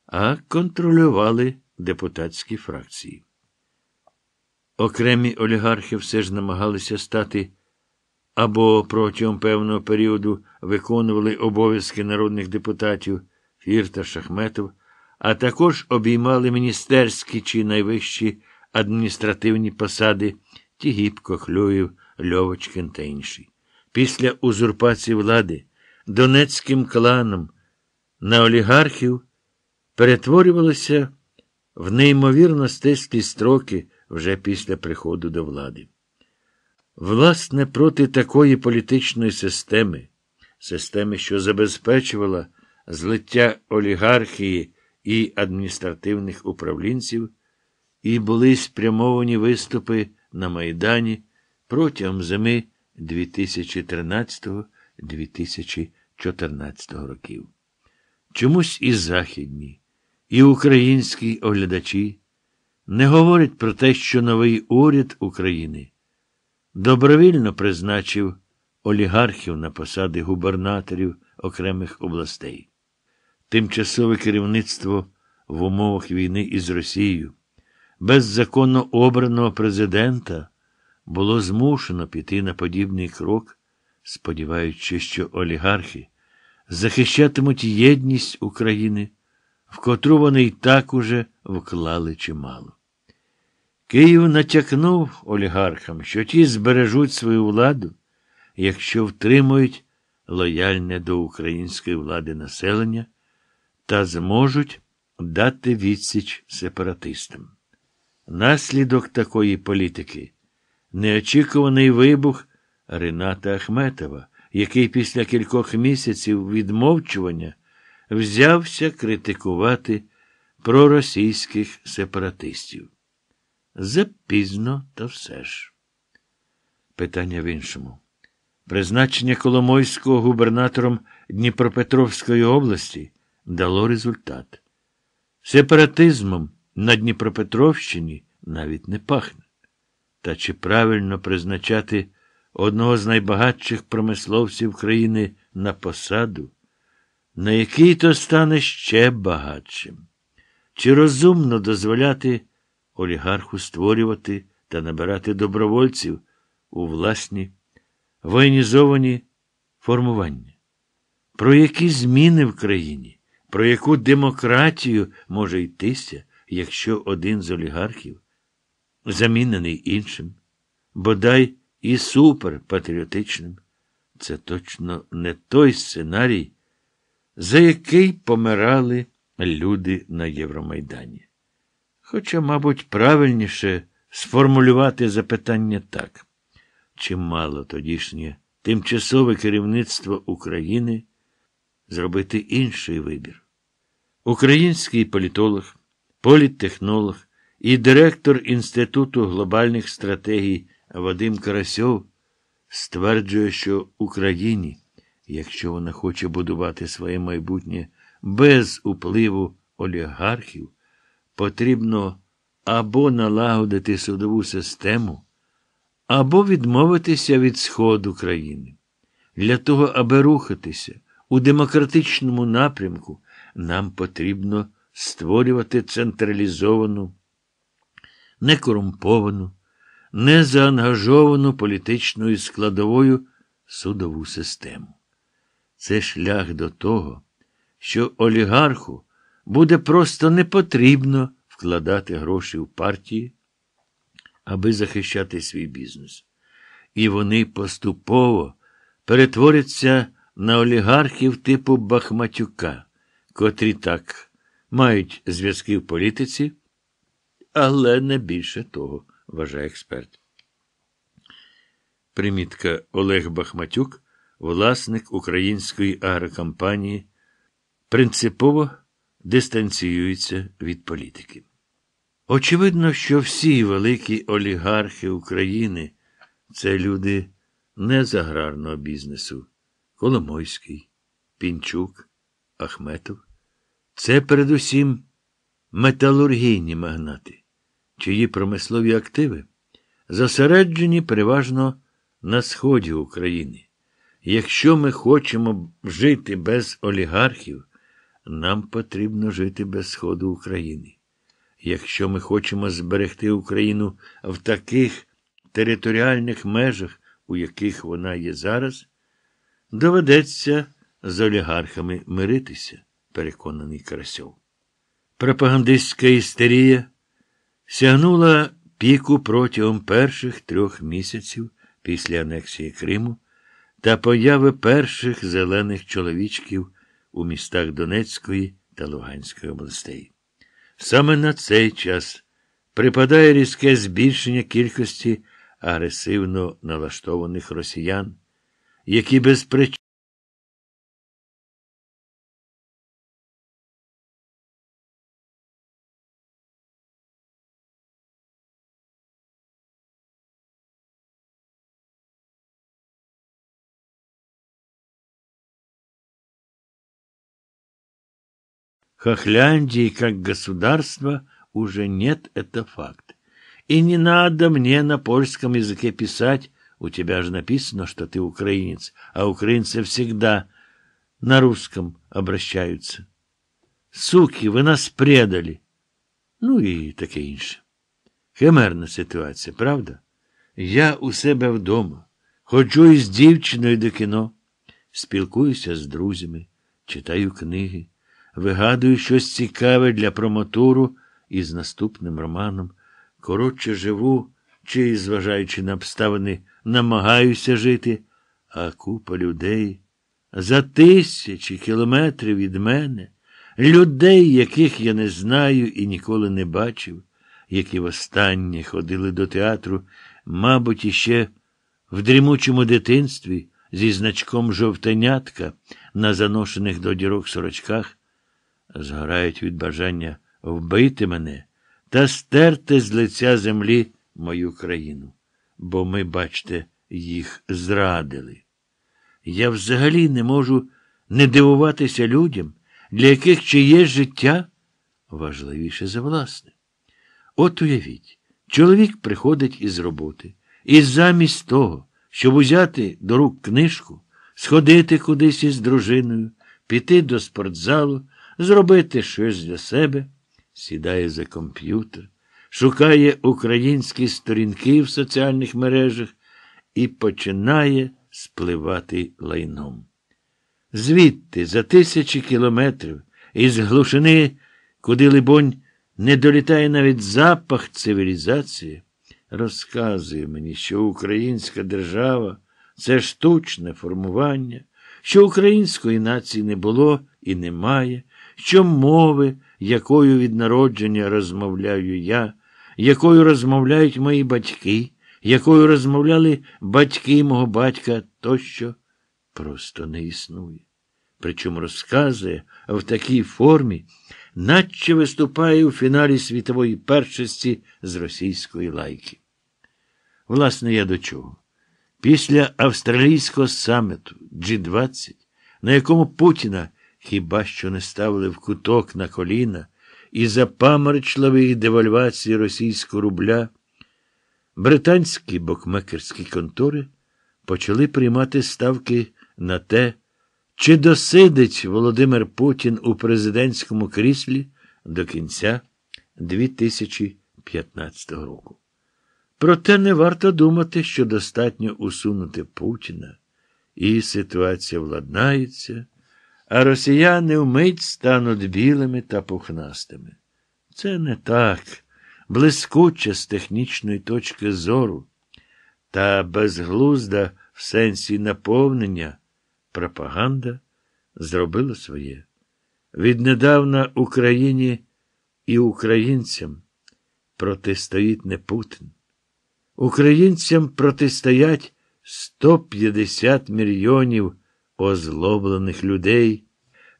а контролювали депутатські фракції. Окремі олігархи все ж намагалися стати або протягом певного періоду виконували обов'язки народних депутатів Фір та Шахметов, а також обіймали міністерські чи найвищі адміністративні посади. Тігіп, Кохлюєв, Льовочкин та інші. Після узурпації влади донецьким кланом на олігархів перетворювалося в неймовірно стислі строки вже після приходу до влади. Власне, проти такої політичної системи, системи, що забезпечувала злиття олігархії і адміністративних управлінців, і були спрямовані виступи на Майдані протягом зими 2013-2014 років. Чомусь і західні, і українські оглядачі не говорять про те, що новий уряд України добровільно призначив олігархів на посади губернаторів окремих областей. Тимчасове керівництво в умовах війни із Росією беззаконно обраного президента було змушено піти на подібний крок, сподіваючись, що олігархи захищатимуть єдність України, в котру вони й так уже вклали чимало. Київ натякнув олігархам, що ті збережуть свою владу, якщо втримують лояльне до української влади населення та зможуть дати відсіч сепаратистам. Наслідок такої політики неочікуваний вибух Рената Ахметова, який після кількох місяців відмовчування взявся критикувати проросійських сепаратистів. Запізно та все ж. Питання в іншому. Призначення Коломойського губернатором Дніпропетровської області дало результат. Сепаратизмом. На Дніпропетровщині навіть не пахне. Та чи правильно призначати одного з найбагатших промисловців країни на посаду, на який то стане ще багатшим? Чи розумно дозволяти олігарху створювати та набирати добровольців у власні воєнізовані формування? Про які зміни в країні, про яку демократію може йтися? якщо один з олігархів замінений іншим, бодай і суперпатріотичним, це точно не той сценарій, за який помирали люди на Євромайдані. Хоча, мабуть, правильніше сформулювати запитання так, мало тодішнє тимчасове керівництво України зробити інший вибір. Український політолог політтехнолог і директор Інституту глобальних стратегій Вадим Карасьов стверджує, що Україні, якщо вона хоче будувати своє майбутнє без впливу олігархів, потрібно або налагодити судову систему, або відмовитися від Сходу країни. Для того, аби рухатися у демократичному напрямку, нам потрібно створювати централізовану, некорумповану, незаангажовану політичною складовою судову систему. Це шлях до того, що олігарху буде просто не потрібно вкладати гроші в партії, аби захищати свій бізнес. І вони поступово перетворяться на олігархів типу Бахматюка, котрі так мають зв'язки в політиці, але не більше того, вважає експерт. Примітка Олег Бахматюк, власник української агрокомпанії, принципово дистанціюється від політики. Очевидно, що всі великі олігархи України це люди не з аграрного бізнесу Коломойський, Пінчук, Ахметов. Це передусім металургійні магнати, чиї промислові активи зосереджені переважно на сході України. Якщо ми хочемо жити без олігархів, нам потрібно жити без Сходу України. Якщо ми хочемо зберегти Україну в таких територіальних межах, у яких вона є зараз, доведеться з олігархами миритися переконаний Карасьов. Пропагандистська істерія сягнула піку протягом перших трьох місяців після анексії Криму та появи перших зелених чоловічків у містах Донецької та Луганської областей. Саме на цей час припадає різке збільшення кількості агресивно налаштованих росіян, які без причин Хохляндии как государства уже нет, это факт. И не надо мне на польском языке писать, у тебя же написано, что ты украинец, а украинцы всегда на русском обращаются. Суки, вы нас предали. Ну и таке інше. Химерна ситуація, правда? Я у себе вдома, ходжу із дівчиною до кіно, спілкуюся з друзями, читаю книги. вигадую щось цікаве для промотуру із наступним романом. Коротше живу, чи, зважаючи на обставини, намагаюся жити, а купа людей за тисячі кілометрів від мене, людей, яких я не знаю і ніколи не бачив, які востаннє ходили до театру, мабуть, іще в дрімучому дитинстві зі значком жовтенятка на заношених до дірок сорочках згорають від бажання вбити мене та стерти з лиця землі мою країну, бо ми, бачте, їх зрадили. Я взагалі не можу не дивуватися людям, для яких чиє життя важливіше за власне. От уявіть, чоловік приходить із роботи, і замість того, щоб узяти до рук книжку, сходити кудись із дружиною, піти до спортзалу, зробити щось для себе, сідає за комп'ютер, шукає українські сторінки в соціальних мережах і починає спливати лайном. Звідти, за тисячі кілометрів, із глушини, куди, либонь, не долітає навіть запах цивілізації, розказує мені, що українська держава це штучне формування, що української нації не було і немає, що мови, якою від народження розмовляю я, якою розмовляють мої батьки, якою розмовляли батьки мого батька тощо просто не існує. Причому розказує в такій формі, наче виступає у фіналі світової першості з російської лайки. Власне, я до чого? Після австралійського саміту G20, на якому Путіна хіба що не ставили в куток на коліна і запаморочливих девальвації російського рубля, британські бокмекерські контори почали приймати ставки на те, чи досидить Володимир Путін у президентському кріслі до кінця 2015 року. Проте не варто думати, що достатньо усунути Путіна, і ситуація владнається а росіяни вмить стануть білими та пухнастими. Це не так, блискуче з технічної точки зору, та безглузда в сенсі наповнення пропаганда зробила своє. Віднедавна Україні і українцям протистоїть не Путін. Українцям протистоять 150 мільйонів озлоблених людей,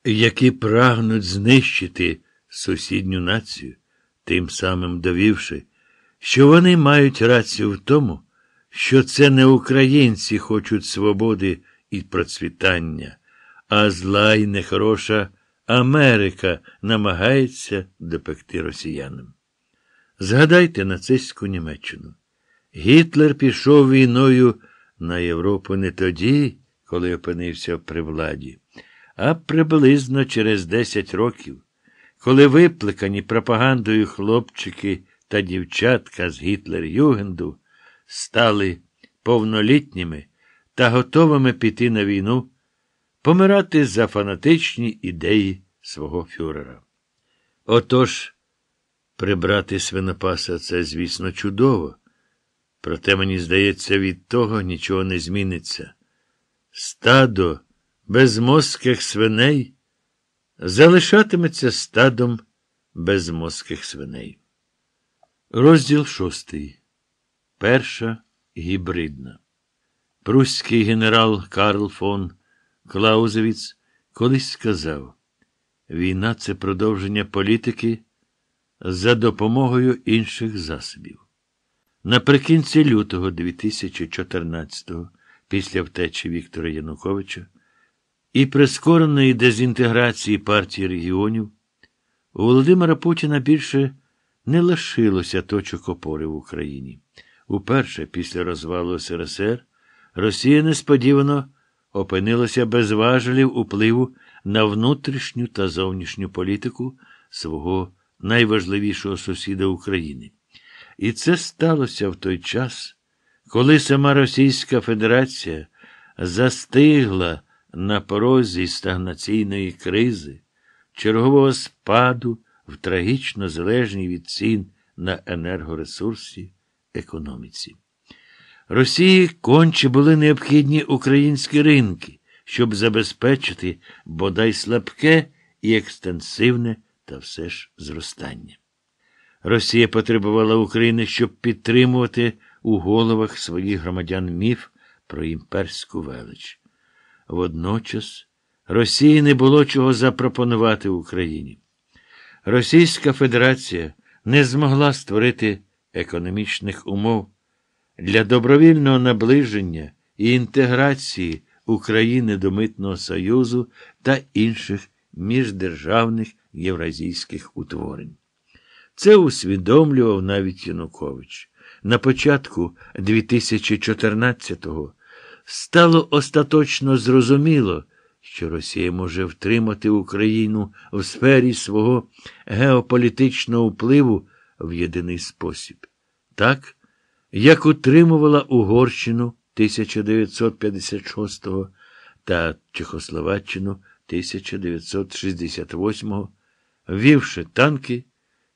які прагнуть знищити сусідню націю, тим самим довівши, що вони мають рацію в тому, що це не українці хочуть свободи і процвітання, а зла і нехороша Америка намагається допекти росіянам. Згадайте нацистську Німеччину. Гітлер пішов війною на Європу не тоді, коли опинився при владі, а приблизно через 10 років, коли випликані пропагандою хлопчики та дівчатка з Гітлер-Югенду стали повнолітніми та готовими піти на війну, помирати за фанатичні ідеї свого фюрера. Отож, прибрати свинопаса це, звісно, чудово. Проте, мені здається, від того нічого не зміниться стадо безмозких свиней залишатиметься стадом безмозких свиней. Розділ шостий. Перша гібридна. Пруський генерал Карл фон Клаузевіц колись сказав: війна це продовження політики за допомогою інших засобів. Наприкінці лютого 2014 року після втечі Віктора Януковича і прискореної дезінтеграції партії регіонів, у Володимира Путіна більше не лишилося точок опори в Україні. Уперше, після розвалу СРСР, Росія несподівано опинилася без важелів упливу на внутрішню та зовнішню політику свого найважливішого сусіда України. І це сталося в той час. Коли сама Російська Федерація застигла на порозі стагнаційної кризи, чергового спаду в трагічно залежній від цін на енергоресурсі економіці. Росії конче були необхідні українські ринки, щоб забезпечити бодай слабке і екстенсивне та все ж зростання. Росія потребувала України, щоб підтримувати у головах своїх громадян міф про імперську велич. Водночас Росії не було чого запропонувати Україні. Російська Федерація не змогла створити економічних умов для добровільного наближення і інтеграції України до Митного Союзу та інших міждержавних євразійських утворень. Це усвідомлював навіть Янукович на початку 2014-го стало остаточно зрозуміло, що Росія може втримати Україну в сфері свого геополітичного впливу в єдиний спосіб, так як утримувала Угорщину 1956 го та Чехословаччину 1968, го ввівши танки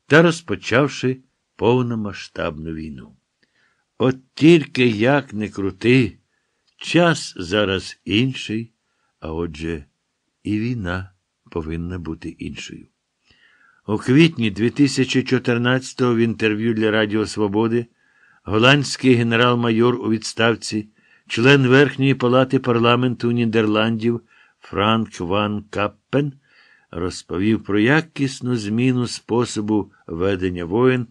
та розпочавши повномасштабну війну. От тільки як не крути, час зараз інший, а отже, і війна повинна бути іншою. У квітні 2014-го в інтерв'ю для Радіо Свободи голландський генерал-майор у відставці, член Верхньої палати парламенту Нідерландів Франк Ван Каппен розповів про якісну зміну способу ведення воєн,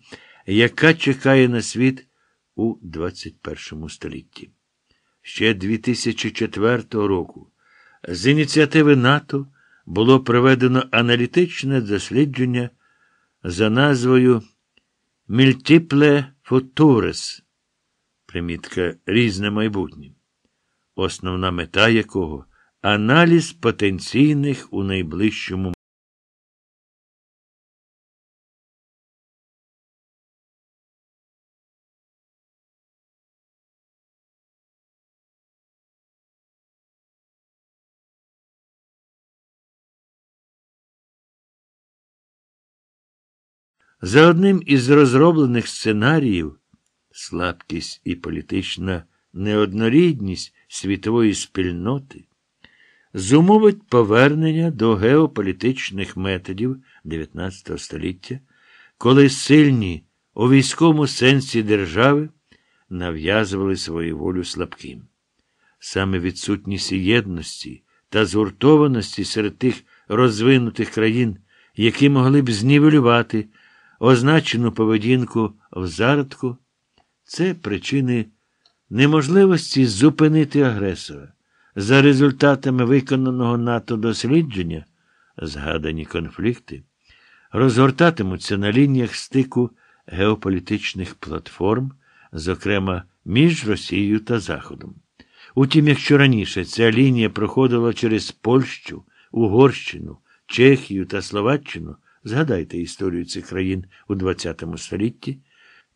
яка чекає на світ у 21 столітті. Ще 2004 року з ініціативи НАТО було проведено аналітичне дослідження за назвою Мільтіпле футурес» примітка різне майбутнє, основна мета якого аналіз потенційних у найближчому За одним із розроблених сценаріїв слабкість і політична неоднорідність світової спільноти зумовить повернення до геополітичних методів XIX століття, коли сильні у військовому сенсі держави нав'язували свою волю слабким. Саме відсутність єдності та згуртованості серед тих розвинутих країн, які могли б знівелювати означену поведінку в зародку, це причини неможливості зупинити агресора. За результатами виконаного НАТО дослідження, згадані конфлікти, розгортатимуться на лініях стику геополітичних платформ, зокрема між Росією та Заходом. Утім, якщо раніше ця лінія проходила через Польщу, Угорщину, Чехію та Словаччину. Згадайте історію цих країн у ХХ столітті,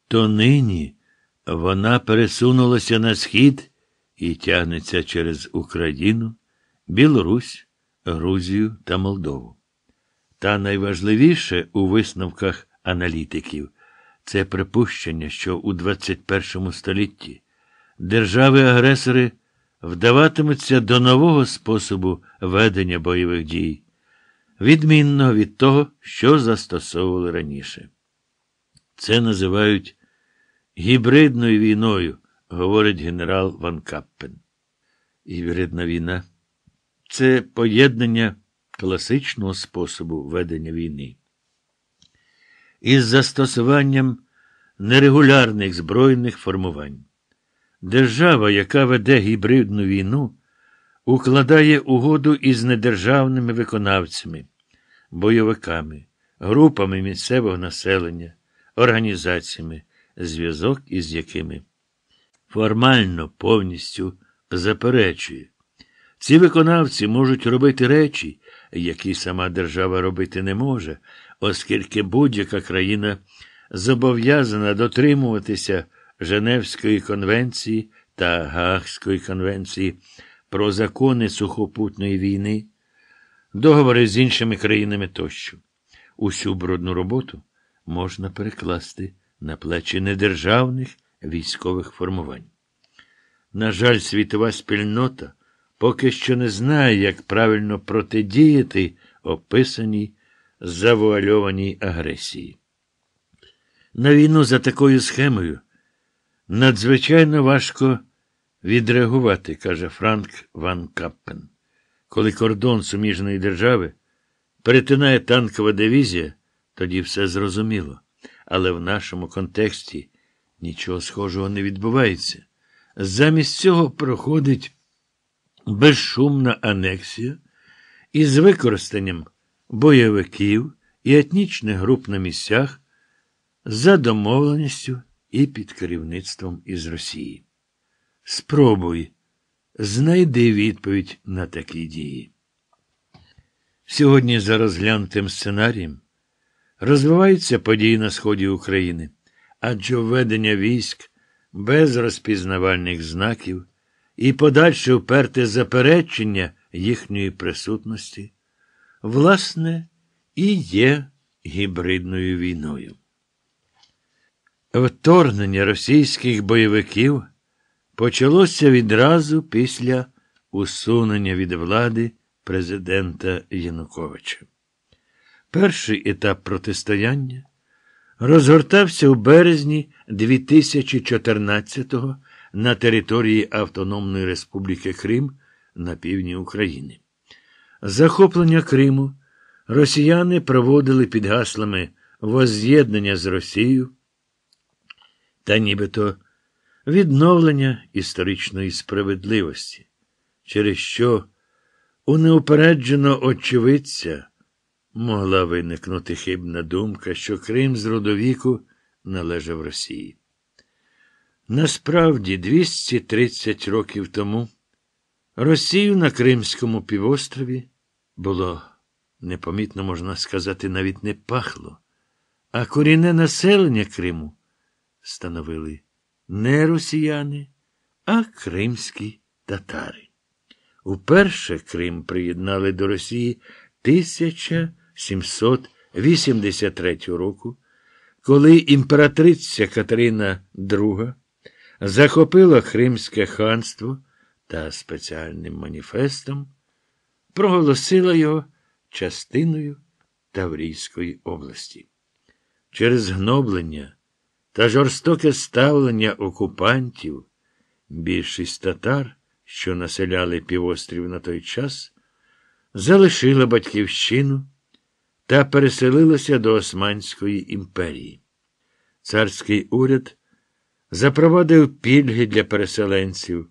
то нині вона пересунулася на схід і тягнеться через Україну, Білорусь, Грузію та Молдову. Та найважливіше у висновках аналітиків це припущення, що у 21 столітті держави-агресори вдаватимуться до нового способу ведення бойових дій. Відмінно від того, що застосовували раніше. Це називають гібридною війною, говорить генерал Ван Каппен. Гібридна війна це поєднання класичного способу ведення війни. Із застосуванням нерегулярних збройних формувань. Держава, яка веде гібридну війну, укладає угоду із недержавними виконавцями, бойовиками, групами місцевого населення, організаціями, зв'язок із якими формально повністю заперечує. Ці виконавці можуть робити речі, які сама держава робити не може, оскільки будь-яка країна зобов'язана дотримуватися Женевської конвенції та Гаагської конвенції про закони сухопутної війни, договори з іншими країнами тощо. Усю брудну роботу можна перекласти на плечі недержавних військових формувань. На жаль, світова спільнота поки що не знає, як правильно протидіяти описаній завуальованій агресії. На війну за такою схемою надзвичайно важко відреагувати, каже Франк Ван Каппен. Коли кордон суміжної держави перетинає танкова дивізія, тоді все зрозуміло. Але в нашому контексті нічого схожого не відбувається. Замість цього проходить безшумна анексія із використанням бойовиків і етнічних груп на місцях за домовленістю і під керівництвом із Росії. Спробуй, знайди відповідь на такі дії. Сьогодні за розглянутим сценарієм розвиваються події на сході України, адже введення військ без розпізнавальних знаків і подальше уперте заперечення їхньої присутності, власне, і є гібридною війною. Вторгнення російських бойовиків почалося відразу після усунення від влади президента Януковича. Перший етап протистояння розгортався у березні 2014-го на території Автономної Республіки Крим на півдні України. Захоплення Криму росіяни проводили під гаслами возз'єднання з Росією та нібито відновлення історичної справедливості, через що у неупереджено очевидця могла виникнути хибна думка, що Крим з родовіку належав Росії. Насправді, 230 років тому Росію на Кримському півострові було непомітно, можна сказати, навіть не пахло, а корінне населення Криму становили не росіяни, а кримські татари. Уперше Крим приєднали до Росії 1783 року, коли імператриця Катерина II захопила Кримське ханство та спеціальним маніфестом проголосила його частиною Таврійської області. Через гноблення та жорстоке ставлення окупантів, більшість татар, що населяли півострів на той час, залишила батьківщину та переселилася до Османської імперії. Царський уряд запровадив пільги для переселенців,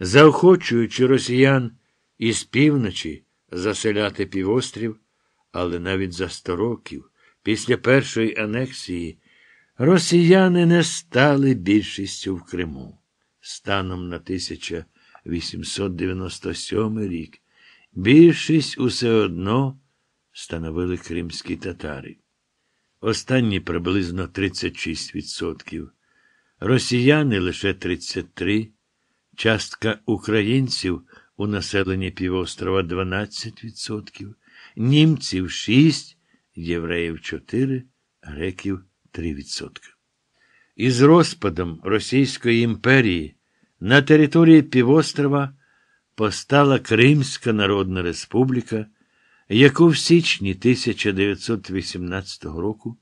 заохочуючи росіян із півночі заселяти півострів, але навіть за сто років після першої анексії. Росіяни не стали більшістю в Криму. Станом на 1897 рік більшість усе одно становили кримські татари. Останні приблизно 36%. Росіяни лише 33, частка українців у населенні півострова 12%, німців 6, євреїв 4, греків 3%. Із розпадом Російської імперії на території півострова постала Кримська Народна Республіка, яку в січні 1918 року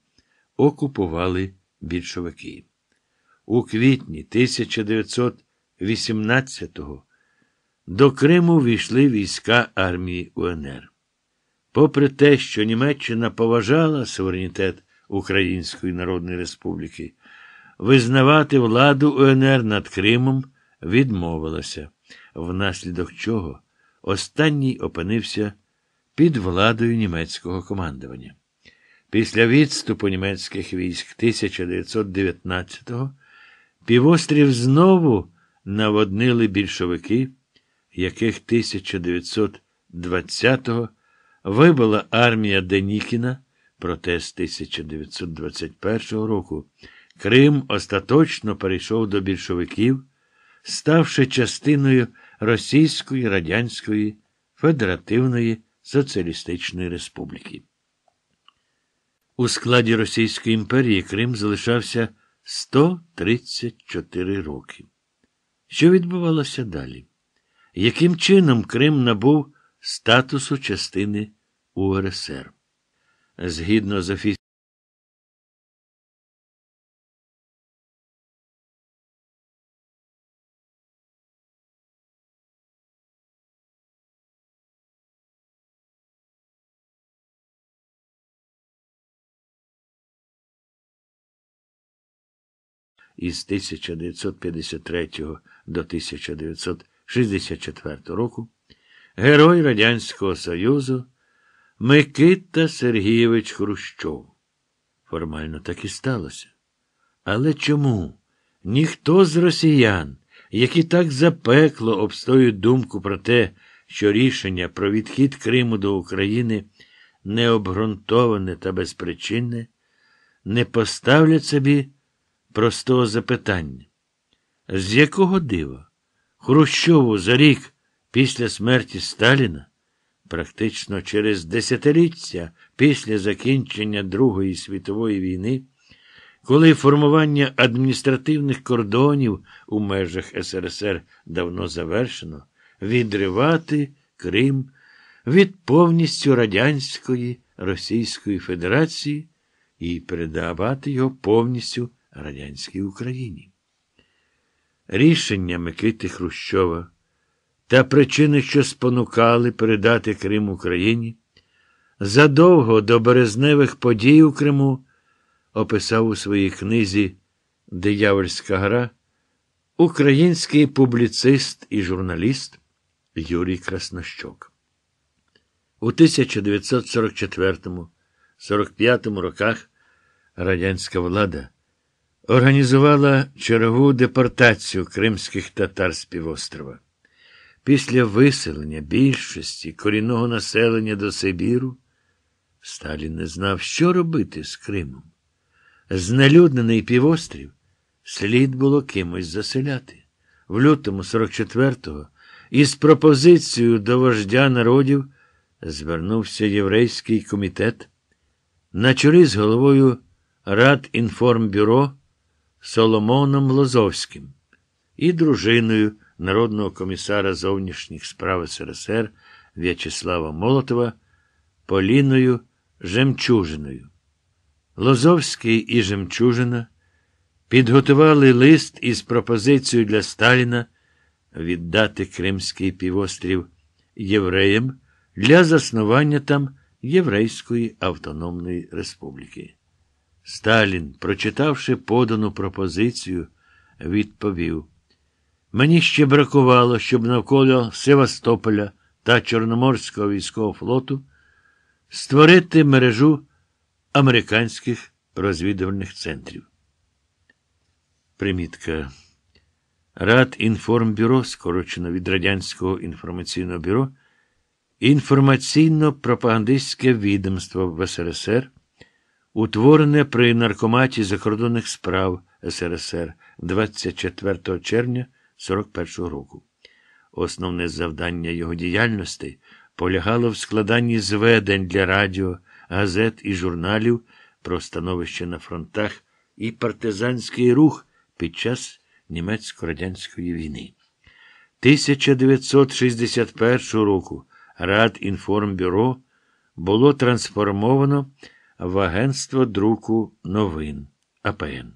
окупували більшовики. У квітні 1918 року до Криму війшли війська армії УНР. Попри те, що Німеччина поважала суверенітет Української Народної Республіки. Визнавати владу УНР над Кримом відмовилася, внаслідок чого останній опинився під владою німецького командування. Після відступу німецьких військ 1919-го півострів знову наводнили більшовики, яких 1920-го вибила армія Денікіна. Проте з 1921 року Крим остаточно перейшов до більшовиків, ставши частиною Російської Радянської Федеративної Соціалістичної Республіки. У складі Російської імперії Крим залишався 134 роки. Що відбувалося далі? Яким чином Крим набув статусу частини УРСР? згідно з офіційним. Із 1953 до 1964 року Герой Радянського Союзу Микита Сергійович Хрущов. Формально так і сталося. Але чому ніхто з росіян, які так запекло обстоюють думку про те, що рішення про відхід Криму до України необґрунтоване та безпричинне, не поставлять собі простого запитання? З якого дива Хрущову за рік після смерті Сталіна? Практично через десятиліття після закінчення Другої світової війни, коли формування адміністративних кордонів у межах СРСР давно завершено, відривати Крим від повністю Радянської Російської Федерації і передавати його повністю радянській Україні. Рішення Микити Хрущова та причини, що спонукали передати Крим Україні, задовго до березневих подій у Криму описав у своїй книзі Диявольська гра український публіцист і журналіст Юрій Краснощок. У 1944-45 роках радянська влада організувала чергову депортацію кримських татар з півострова. Після виселення більшості корінного населення до Сибіру Сталін не знав, що робити з Кримом. Знелюднений півострів слід було кимось заселяти. В лютому 44-го із пропозицією до вождя народів звернувся єврейський комітет на чолі з головою Радінформбюро Соломоном Лозовським і дружиною народного комісара зовнішніх справ СРСР В'ячеслава Молотова Поліною Жемчужиною. Лозовський і Жемчужина підготували лист із пропозицією для Сталіна віддати Кримський півострів євреям для заснування там Єврейської Автономної Республіки. Сталін, прочитавши подану пропозицію, відповів Мені ще бракувало, щоб навколо Севастополя та Чорноморського військового флоту створити мережу американських розвідувальних центрів. Примітка. Радінформбюро, скорочено від Радянського інформаційного бюро, інформаційно-пропагандистське відомство в СРСР, утворене при наркоматі закордонних справ СРСР 24 червня. 41 го року. Основне завдання його діяльності полягало в складанні зведень для радіо, газет і журналів про становище на фронтах і партизанський рух під час німецько-радянської війни. 1961 року Радінформбюро було трансформовано в Агентство друку новин АПН.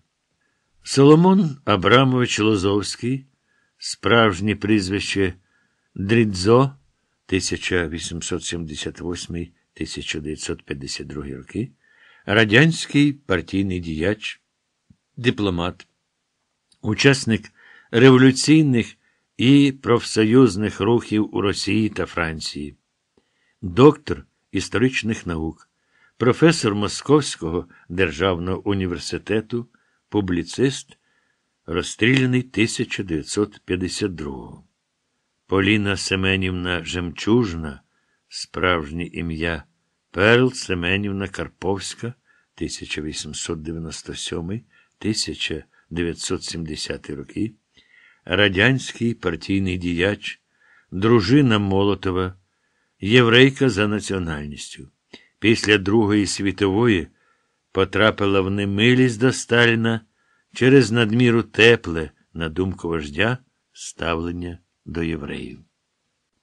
Соломон Абрамович Лозовський Справжнє прізвище Дрідзо 1878 1952 роки, радянський партійний діяч, дипломат, учасник революційних і профсоюзних рухів у Росії та Франції, доктор історичних наук, професор Московського державного університету, публіцист розстріляний 1952-го. Поліна Семенівна Жемчужна, справжнє ім'я Перл Семенівна Карповська, 1897-1970 роки, радянський партійний діяч, дружина Молотова, єврейка за національністю. Після Другої світової потрапила в немилість до Сталіна через надміру тепле, на думку вождя, ставлення до євреїв.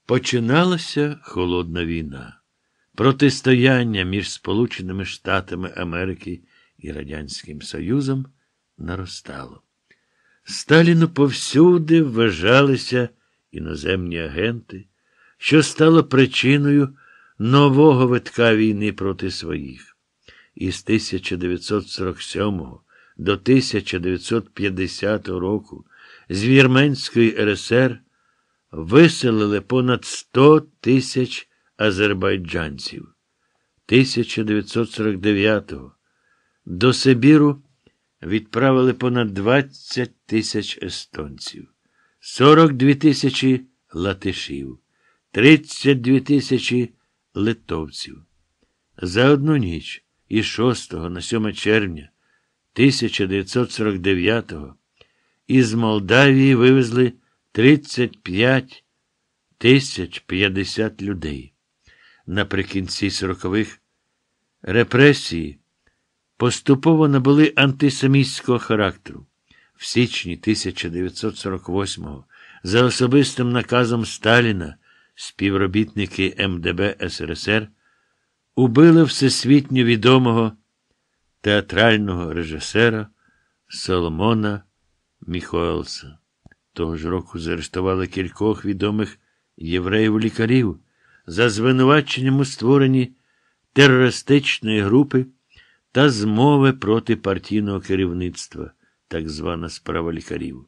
Починалася холодна війна, протистояння між Сполученими Штатами Америки і Радянським Союзом наростало. Сталіну повсюди вважалися іноземні агенти, що стало причиною нового витка війни проти своїх. Із 1947 року до 1950 року з Вірменської РСР виселили понад 100 тисяч азербайджанців. 1949 го до Сибіру відправили понад 20 тисяч естонців, 42 тисячі латишів, 32 тисячі литовців. За одну ніч із 6 на 7 червня 1949-го із Молдавії вивезли 35 тисяч 50 людей. Наприкінці 40-х репресії поступово набули антисемітського характеру. В січні 1948-го за особистим наказом Сталіна співробітники МДБ ем СРСР убили всесвітньо відомого театрального режисера Соломона Міхоелса. Того ж року заарештували кількох відомих євреїв-лікарів за звинуваченням у створенні терористичної групи та змови проти партійного керівництва, так звана справа лікарів.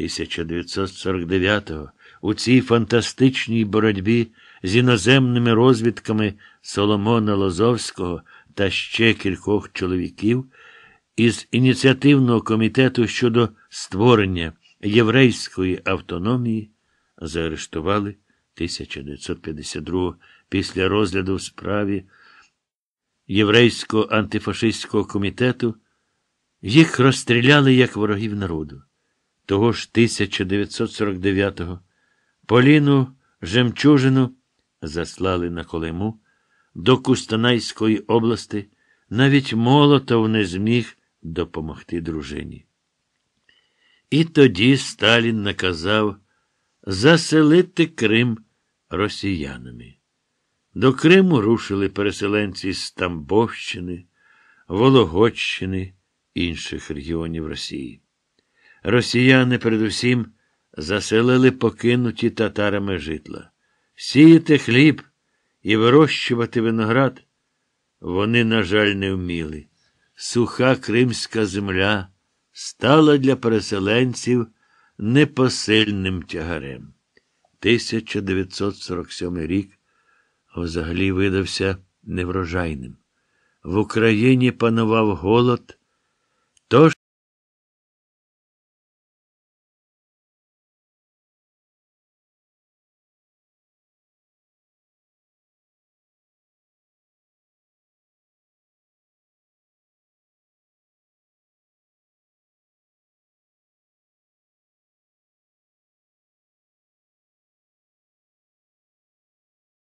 1949-го у цій фантастичній боротьбі з іноземними розвідками Соломона Лозовського та ще кількох чоловіків із ініціативного комітету щодо створення єврейської автономії заарештували 1952 після розгляду в справі Єврейського антифашистського комітету. Їх розстріляли як ворогів народу. Того ж 1949-го Поліну Жемчужину заслали на колиму до Кустанайської області, навіть Молотов не зміг допомогти дружині. І тоді Сталін наказав заселити Крим росіянами. До Криму рушили переселенці з Тамбовщини, Вологодщини інших регіонів Росії. Росіяни передусім заселили покинуті татарами житла, сіяти хліб і вирощувати виноград вони, на жаль, не вміли. Суха кримська земля стала для переселенців непосильним тягарем. 1947 рік взагалі видався неврожайним. В Україні панував голод. тож